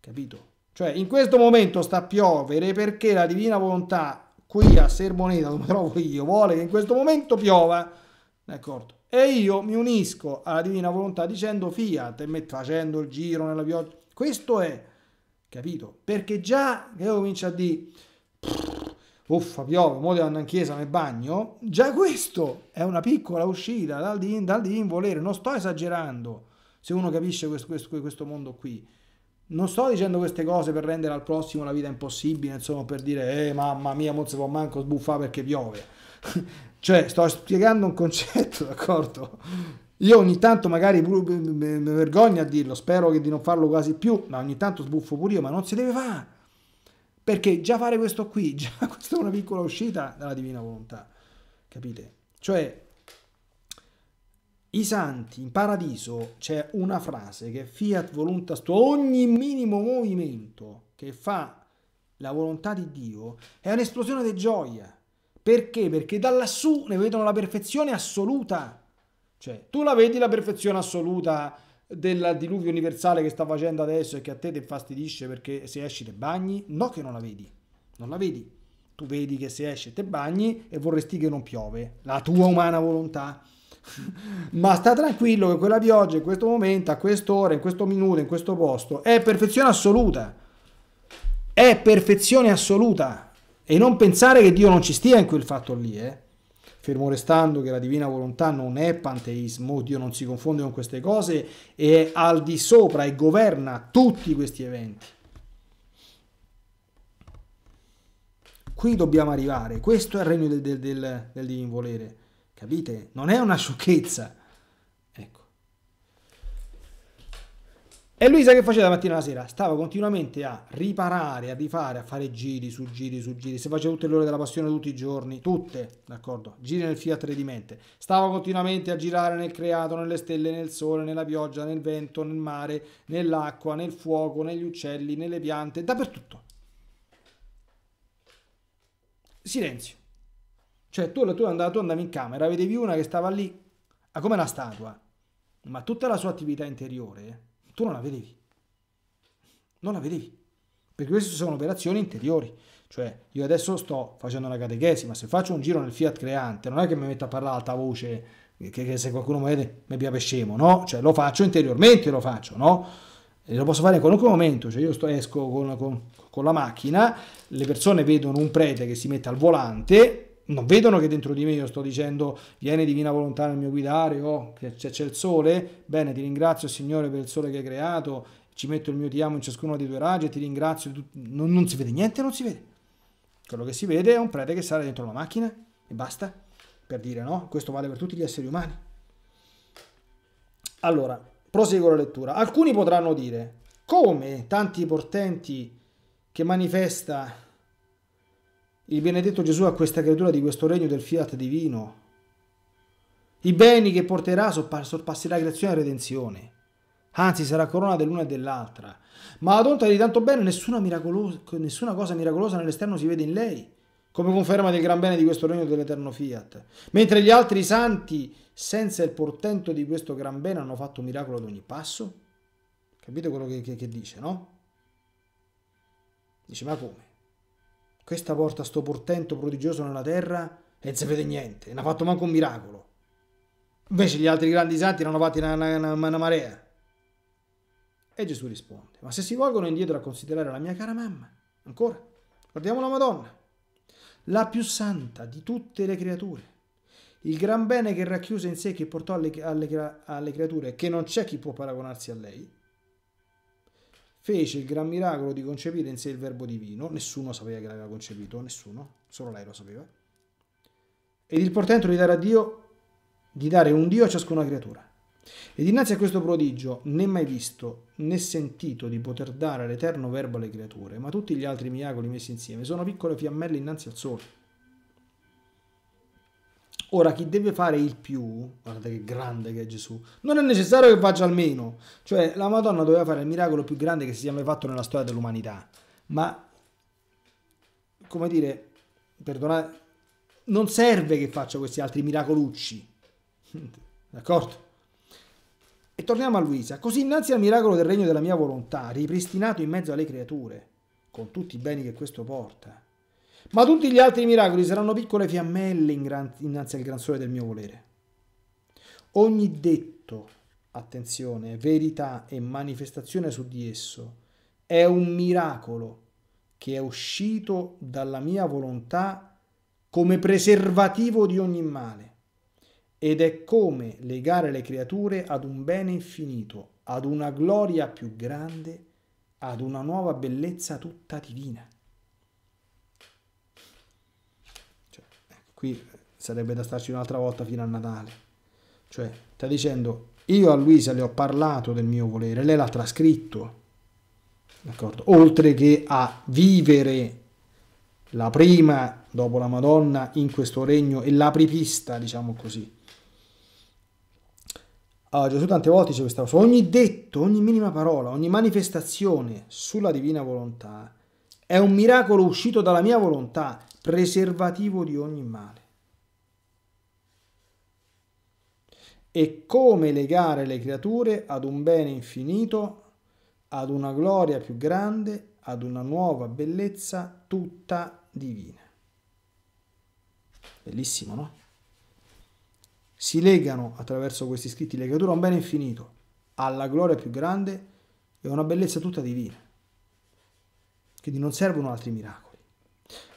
capito? Cioè, in questo momento sta a piovere perché la divina volontà qui a Sermoneta, dove trovo io, vuole che in questo momento piova, d'accordo? E io mi unisco alla divina volontà dicendo fiat e me facendo il giro nella pioggia. Questo è, capito? Perché già che io comincio a dire, uffa piove, mo devo andare in chiesa nel bagno, già questo è una piccola uscita dal divin, dal divin volere, non sto esagerando se uno capisce questo, questo, questo mondo qui. Non sto dicendo queste cose per rendere al prossimo la vita impossibile, insomma, per dire, eh, mamma mia, non si può manco sbuffare perché piove. cioè, sto spiegando un concetto, d'accordo? Io ogni tanto magari mi vergogno a dirlo, spero di non farlo quasi più, ma ogni tanto sbuffo pure io, ma non si deve fare. Perché già fare questo qui, già questa è una piccola uscita dalla divina volontà, capite? Cioè, i santi in paradiso c'è una frase che fiat voluntas tua, ogni minimo movimento che fa la volontà di Dio è un'esplosione di gioia. Perché? Perché da lassù ne vedono la perfezione assoluta. Cioè, tu la vedi la perfezione assoluta del diluvio universale che sta facendo adesso e che a te ti fastidisce perché se esci te bagni? No che non la vedi, non la vedi. Tu vedi che se esci te bagni e vorresti che non piove, la tua umana volontà. ma sta tranquillo che quella pioggia in questo momento, a quest'ora, in questo minuto, in questo posto, è perfezione assoluta. È perfezione assoluta. E non pensare che Dio non ci stia in quel fatto lì, eh. Fermo restando che la divina volontà non è panteismo, Dio non si confonde con queste cose e è al di sopra e governa tutti questi eventi. Qui dobbiamo arrivare, questo è il regno del, del, del, del divin volere capite? Non è una sciocchezza. Ecco. E Luisa che faceva la mattina alla sera? Stava continuamente a riparare, a rifare, a fare giri su giri su giri. Se faceva tutte le ore della passione tutti i giorni, tutte, d'accordo? Giri nel fiat redimente. Stava continuamente a girare nel creato, nelle stelle, nel sole, nella pioggia, nel vento, nel mare, nell'acqua, nel fuoco, negli uccelli, nelle piante, dappertutto. Silenzio. Cioè tu, tu, tu andavi in camera, vedevi una che stava lì, come una statua, ma tutta la sua attività interiore tu non la vedevi. Non la vedevi. Perché queste sono operazioni interiori. Cioè, io adesso sto facendo una catechesi, ma se faccio un giro nel Fiat Creante, non è che mi metto a parlare ad alta voce, che, che, se qualcuno mi vede mi piace scemo, no? Cioè, lo faccio interiormente, lo faccio, no? E lo posso fare in qualunque momento, cioè io sto, esco con, con, con la macchina, le persone vedono un prete che si mette al volante, non vedono che dentro di me io sto dicendo viene divina volontà nel mio guidare o oh, c'è, c'è il sole, bene ti ringrazio Signore per il sole che hai creato, ci metto il mio ti amo in ciascuno dei tuoi raggi e ti ringrazio, non, non si vede niente, non si vede. Quello che si vede è un prete che sale dentro la macchina e basta, per dire no, questo vale per tutti gli esseri umani. Allora, proseguo la lettura. Alcuni potranno dire, come tanti portenti che manifesta il benedetto Gesù a questa creatura di questo regno del fiat divino. I beni che porterà sorpasserà creazione e redenzione. Anzi, sarà corona dell'una e dell'altra. Ma ad onta di tanto bene, nessuna, nessuna cosa miracolosa nell'esterno si vede in lei, come conferma del gran bene di questo regno dell'eterno fiat. Mentre gli altri santi, senza il portento di questo gran bene, hanno fatto miracolo ad ogni passo. Capite quello che, che, che dice, no? Dice, ma come? Questa porta sto portento prodigioso nella terra e non si vede niente, non ha fatto manco un miracolo. Invece gli altri grandi santi l'hanno hanno fatti una, una, una marea. E Gesù risponde, ma se si volgono indietro a considerare la mia cara mamma, ancora, guardiamo la Madonna, la più santa di tutte le creature, il gran bene che racchiuse in sé che portò alle, alle, alle creature, che non c'è chi può paragonarsi a lei, fece il gran miracolo di concepire in sé il verbo divino, nessuno sapeva che l'aveva concepito, nessuno, solo lei lo sapeva, ed il portento di dare a Dio, di dare un Dio a ciascuna creatura. E dinanzi a questo prodigio, né mai visto né sentito di poter dare l'eterno verbo alle creature, ma tutti gli altri miracoli messi insieme sono piccole fiammelle innanzi al sole. Ora, chi deve fare il più, guardate che grande che è Gesù, non è necessario che faccia almeno. Cioè, la Madonna doveva fare il miracolo più grande che si sia mai fatto nella storia dell'umanità. Ma, come dire, perdonate, non serve che faccia questi altri miracolucci. D'accordo? E torniamo a Luisa. Così innanzi al miracolo del regno della mia volontà, ripristinato in mezzo alle creature, con tutti i beni che questo porta, ma tutti gli altri miracoli saranno piccole fiammelle innanzi al gran sole del mio volere. Ogni detto, attenzione, verità e manifestazione su di esso è un miracolo che è uscito dalla mia volontà come preservativo di ogni male ed è come legare le creature ad un bene infinito, ad una gloria più grande, ad una nuova bellezza tutta divina. qui sarebbe da starci un'altra volta fino a Natale. Cioè, sta dicendo, io a Luisa le ho parlato del mio volere, lei l'ha trascritto, d'accordo? Oltre che a vivere la prima dopo la Madonna in questo regno e l'apripista, diciamo così. Allora, Gesù tante volte dice questa cosa, ogni detto, ogni minima parola, ogni manifestazione sulla divina volontà è un miracolo uscito dalla mia volontà preservativo di ogni male. E come legare le creature ad un bene infinito, ad una gloria più grande, ad una nuova bellezza tutta divina. Bellissimo, no? Si legano attraverso questi scritti le creature a un bene infinito, alla gloria più grande e a una bellezza tutta divina. Quindi non servono altri miracoli.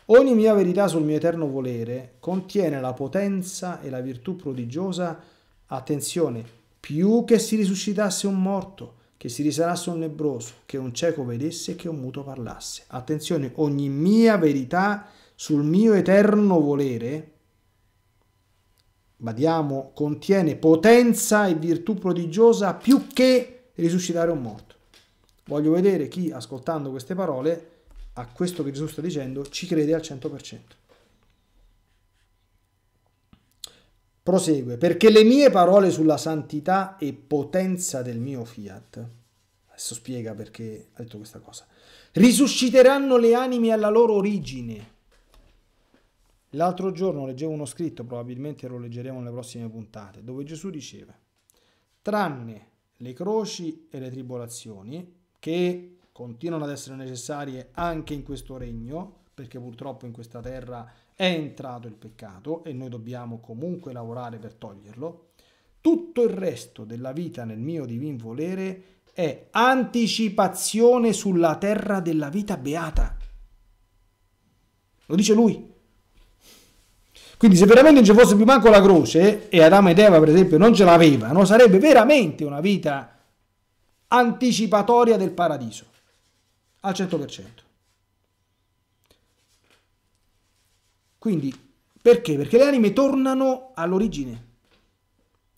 Ogni mia verità sul mio eterno volere contiene la potenza e la virtù prodigiosa, attenzione, più che si risuscitasse un morto, che si risanasse un lebroso, che un cieco vedesse e che un muto parlasse. Attenzione, ogni mia verità sul mio eterno volere, badiamo, contiene potenza e virtù prodigiosa più che risuscitare un morto. Voglio vedere chi, ascoltando queste parole, a questo che Gesù sta dicendo ci crede al 100%. Prosegue, perché le mie parole sulla santità e potenza del mio fiat, adesso spiega perché ha detto questa cosa, risusciteranno le anime alla loro origine. L'altro giorno leggevo uno scritto, probabilmente lo leggeremo nelle prossime puntate, dove Gesù diceva, tranne le croci e le tribolazioni, che continuano ad essere necessarie anche in questo regno, perché purtroppo in questa terra è entrato il peccato e noi dobbiamo comunque lavorare per toglierlo, tutto il resto della vita nel mio divin volere è anticipazione sulla terra della vita beata. Lo dice lui. Quindi se veramente non ci fosse più manco la croce, e Adamo ed Eva per esempio non ce l'avevano, sarebbe veramente una vita anticipatoria del paradiso al 100%. Quindi, perché? Perché le anime tornano all'origine,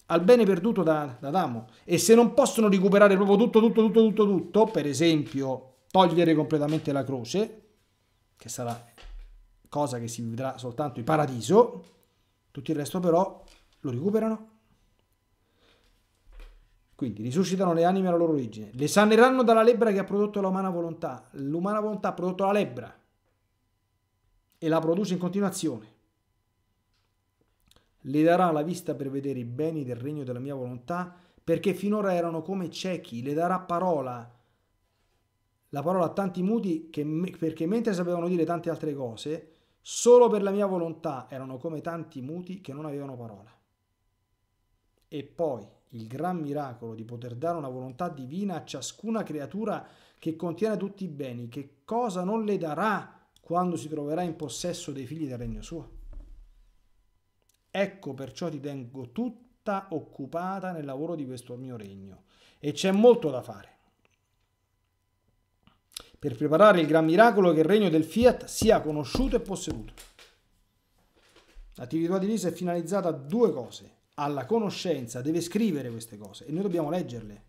al bene perduto da, da Adamo. E se non possono recuperare proprio tutto, tutto, tutto, tutto, tutto, per esempio togliere completamente la croce, che sarà cosa che si vedrà soltanto in paradiso, tutto il resto però lo recuperano quindi risuscitano le anime alla loro origine, le saneranno dalla lebbra che ha prodotto l'umana volontà. L'umana volontà ha prodotto la lebbra e la produce in continuazione. Le darà la vista per vedere i beni del regno della mia volontà, perché finora erano come ciechi, le darà parola, la parola a tanti muti, che, perché mentre sapevano dire tante altre cose, solo per la mia volontà erano come tanti muti che non avevano parola. E poi il gran miracolo di poter dare una volontà divina a ciascuna creatura che contiene tutti i beni, che cosa non le darà quando si troverà in possesso dei figli del regno suo? Ecco perciò ti tengo tutta occupata nel lavoro di questo mio regno e c'è molto da fare. Per preparare il gran miracolo che il regno del fiat sia conosciuto e posseduto. L'attività di Lisa è finalizzata a due cose alla conoscenza deve scrivere queste cose e noi dobbiamo leggerle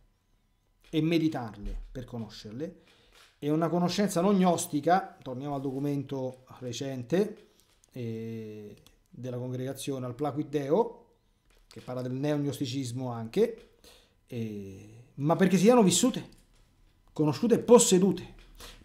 e meditarle per conoscerle. E una conoscenza non gnostica, torniamo al documento recente eh, della congregazione, al Plaquid Deo, che parla del neognosticismo anche, eh, ma perché siano vissute, conosciute e possedute.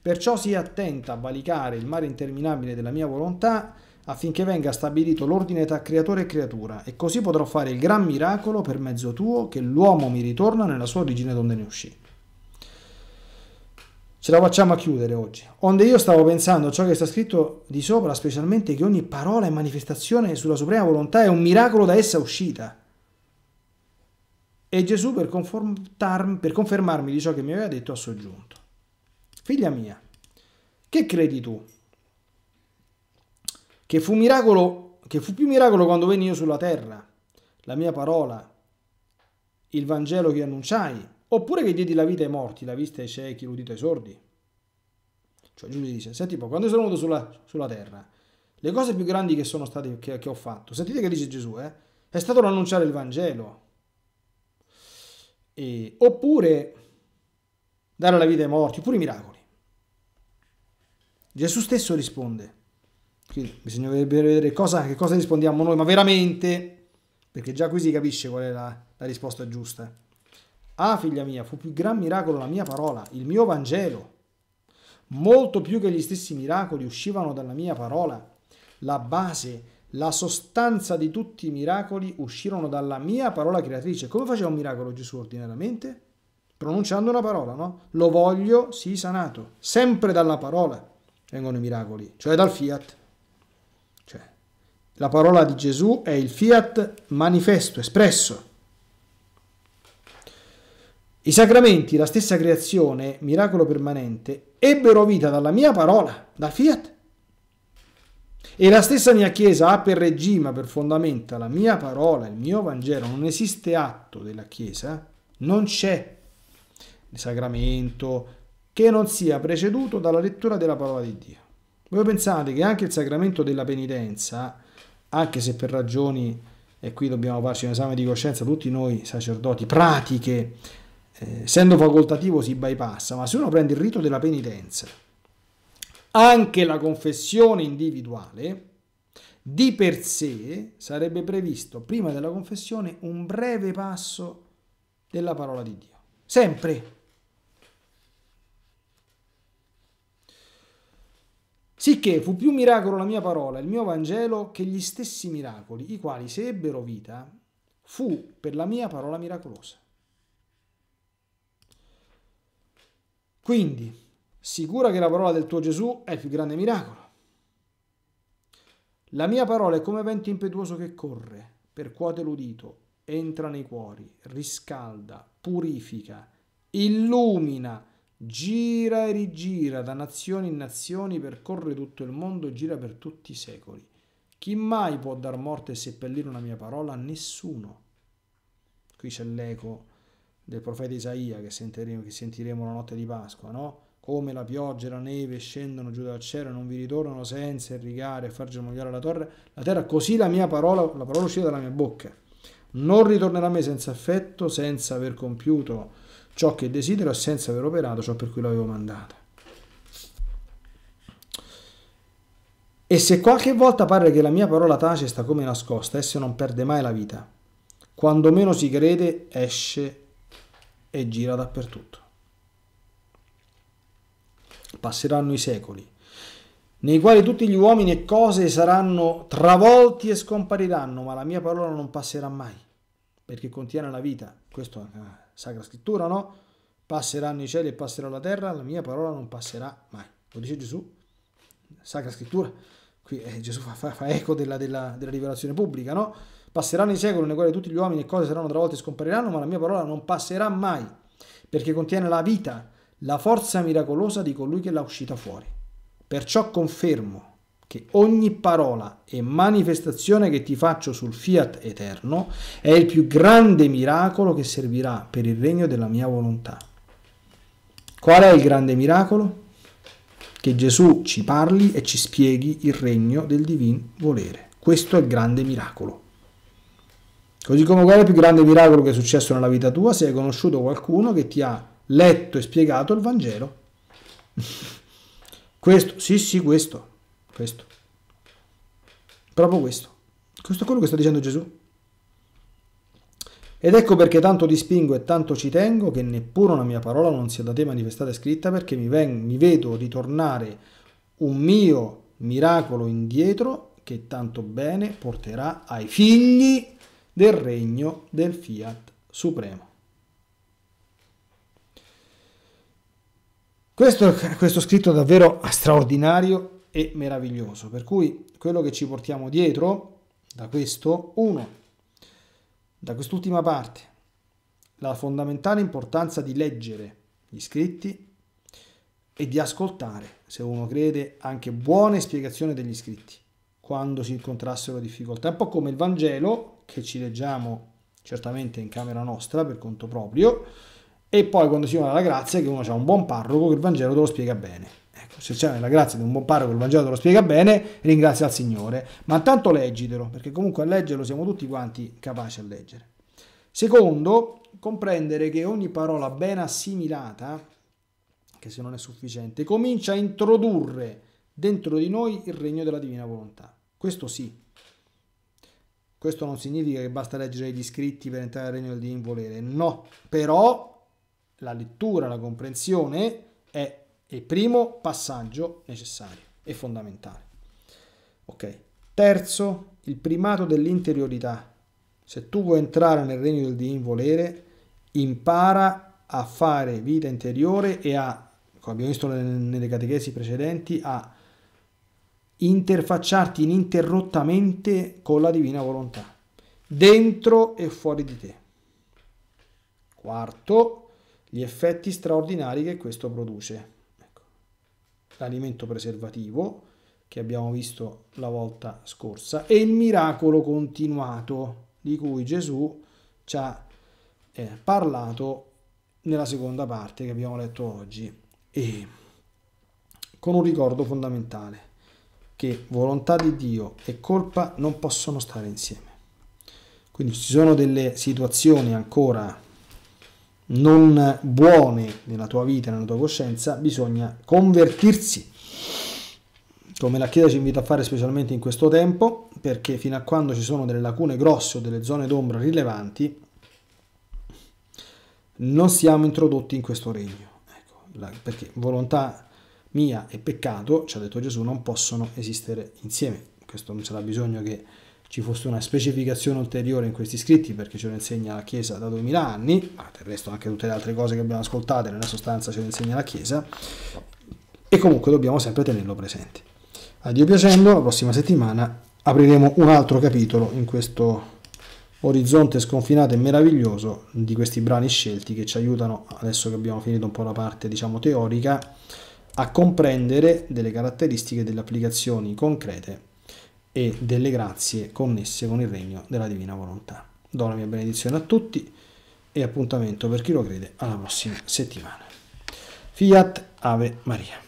Perciò sia attenta a valicare il mare interminabile della mia volontà, affinché venga stabilito l'ordine tra creatore e creatura, e così potrò fare il gran miracolo per mezzo tuo che l'uomo mi ritorna nella sua origine donde ne uscì. Ce la facciamo a chiudere oggi. Onde io stavo pensando a ciò che sta scritto di sopra, specialmente che ogni parola e manifestazione sulla suprema volontà è un miracolo da essa uscita. E Gesù, per, per confermarmi di ciò che mi aveva detto, ha soggiunto. Figlia mia, che credi tu? che fu, miracolo, che fu più miracolo quando venni io sulla terra, la mia parola, il Vangelo che annunciai, oppure che diedi la vita ai morti, la vista ai ciechi, l'udito ai sordi. Cioè Giulio dice, senti po', quando sono venuto sulla, sulla, terra, le cose più grandi che sono state, che, che ho fatto, sentite che dice Gesù, eh? è stato l'annunciare il Vangelo, e, oppure dare la vita ai morti, oppure i miracoli. Gesù stesso risponde, quindi bisognerebbe vedere cosa, che cosa rispondiamo noi, ma veramente, perché già qui si capisce qual è la, la risposta giusta. Ah, figlia mia, fu più gran miracolo la mia parola, il mio Vangelo. Molto più che gli stessi miracoli uscivano dalla mia parola. La base, la sostanza di tutti i miracoli uscirono dalla mia parola creatrice. Come faceva un miracolo Gesù ordinariamente? Pronunciando una parola, no? Lo voglio, sii sanato. Sempre dalla parola vengono i miracoli, cioè dal fiat. La parola di Gesù è il fiat manifesto, espresso. I sacramenti, la stessa creazione, miracolo permanente, ebbero vita dalla mia parola, dal fiat. E la stessa mia Chiesa ha per regima, per fondamenta la mia parola, il mio Vangelo. Non esiste atto della Chiesa, non c'è il sacramento che non sia preceduto dalla lettura della parola di Dio. Voi pensate che anche il sacramento della penitenza anche se per ragioni, e qui dobbiamo farci un esame di coscienza, tutti noi sacerdoti, pratiche, eh, essendo facoltativo si bypassa, ma se uno prende il rito della penitenza, anche la confessione individuale, di per sé sarebbe previsto prima della confessione un breve passo della parola di Dio. Sempre Sicché fu più miracolo la mia parola, il mio Vangelo, che gli stessi miracoli, i quali se ebbero vita, fu per la mia parola miracolosa. Quindi, sicura che la parola del tuo Gesù è il più grande miracolo. La mia parola è come vento impetuoso che corre, percuote l'udito, entra nei cuori, riscalda, purifica, illumina, gira e rigira da nazione in nazione, percorre tutto il mondo, gira per tutti i secoli. Chi mai può dar morte e seppellire una mia parola? Nessuno. Qui c'è l'eco del profeta Isaia che sentiremo, che sentiremo la notte di Pasqua, no? Come la pioggia e la neve scendono giù dal cielo e non vi ritornano senza irrigare e far germogliare la, torre, la terra, così la mia parola, la parola uscita dalla mia bocca. Non ritornerà a me senza affetto, senza aver compiuto ciò che desidero senza aver operato ciò per cui l'avevo mandato. E se qualche volta pare che la mia parola tace sta come nascosta, essa non perde mai la vita. Quando meno si crede, esce e gira dappertutto. Passeranno i secoli, nei quali tutti gli uomini e cose saranno travolti e scompariranno, ma la mia parola non passerà mai, perché contiene la vita. Questo è eh, Sacra Scrittura, no? Passeranno i cieli e passerà la terra, la mia parola non passerà mai. Lo dice Gesù, Sacra Scrittura. Qui eh, Gesù fa, fa, fa eco della, della, della, rivelazione pubblica, no? Passeranno i secoli nei quali tutti gli uomini e cose saranno travolte e scompariranno, ma la mia parola non passerà mai, perché contiene la vita, la forza miracolosa di colui che l'ha uscita fuori. Perciò confermo che ogni parola e manifestazione che ti faccio sul fiat eterno è il più grande miracolo che servirà per il regno della mia volontà. Qual è il grande miracolo? Che Gesù ci parli e ci spieghi il regno del divin volere. Questo è il grande miracolo. Così come qual è il più grande miracolo che è successo nella vita tua se hai conosciuto qualcuno che ti ha letto e spiegato il Vangelo. questo, sì, sì, questo. Questo. Proprio questo. Questo è quello che sta dicendo Gesù. Ed ecco perché tanto ti spingo e tanto ci tengo che neppure una mia parola non sia da te manifestata e scritta perché mi, ven- mi vedo ritornare un mio miracolo indietro che tanto bene porterà ai figli del regno del fiat supremo. Questo, questo scritto davvero straordinario e meraviglioso. Per cui quello che ci portiamo dietro da questo, uno, da quest'ultima parte, la fondamentale importanza di leggere gli scritti e di ascoltare, se uno crede, anche buone spiegazioni degli scritti quando si incontrassero difficoltà. un po' come il Vangelo che ci leggiamo certamente in camera nostra per conto proprio e poi quando si va alla grazia che uno ha un buon parroco che il Vangelo te lo spiega bene. Ecco, se c'è la grazia di un buon parroco, il Vangelo te lo spiega bene, ringrazia il Signore. Ma intanto leggitelo, perché comunque a leggerlo siamo tutti quanti capaci a leggere. Secondo, comprendere che ogni parola ben assimilata, che se non è sufficiente, comincia a introdurre dentro di noi il regno della divina volontà. Questo sì. Questo non significa che basta leggere gli scritti per entrare al regno del divino volere, no, però la lettura, la comprensione è e primo passaggio necessario e fondamentale. Ok. Terzo, il primato dell'interiorità. Se tu vuoi entrare nel regno del divin volere, impara a fare vita interiore e a, come abbiamo visto nelle catechesi precedenti, a interfacciarti ininterrottamente con la divina volontà, dentro e fuori di te. Quarto, gli effetti straordinari che questo produce l'alimento preservativo che abbiamo visto la volta scorsa e il miracolo continuato di cui Gesù ci ha eh, parlato nella seconda parte che abbiamo letto oggi e con un ricordo fondamentale che volontà di Dio e colpa non possono stare insieme. Quindi ci sono delle situazioni ancora non buone nella tua vita, nella tua coscienza, bisogna convertirsi. Come la Chiesa ci invita a fare specialmente in questo tempo, perché fino a quando ci sono delle lacune grosse o delle zone d'ombra rilevanti, non siamo introdotti in questo regno. Ecco, perché volontà mia e peccato, ci ha detto Gesù, non possono esistere insieme. Questo non sarà bisogno che ci fosse una specificazione ulteriore in questi scritti perché ce lo insegna la Chiesa da 2000 anni, ma del resto anche tutte le altre cose che abbiamo ascoltato nella sostanza ce lo insegna la Chiesa, e comunque dobbiamo sempre tenerlo presente. A Dio piacendo, la prossima settimana apriremo un altro capitolo in questo orizzonte sconfinato e meraviglioso di questi brani scelti che ci aiutano, adesso che abbiamo finito un po' la parte diciamo teorica, a comprendere delle caratteristiche delle applicazioni concrete e delle grazie connesse con il regno della divina volontà. Do la mia benedizione a tutti e appuntamento per chi lo crede alla prossima settimana. Fiat Ave Maria.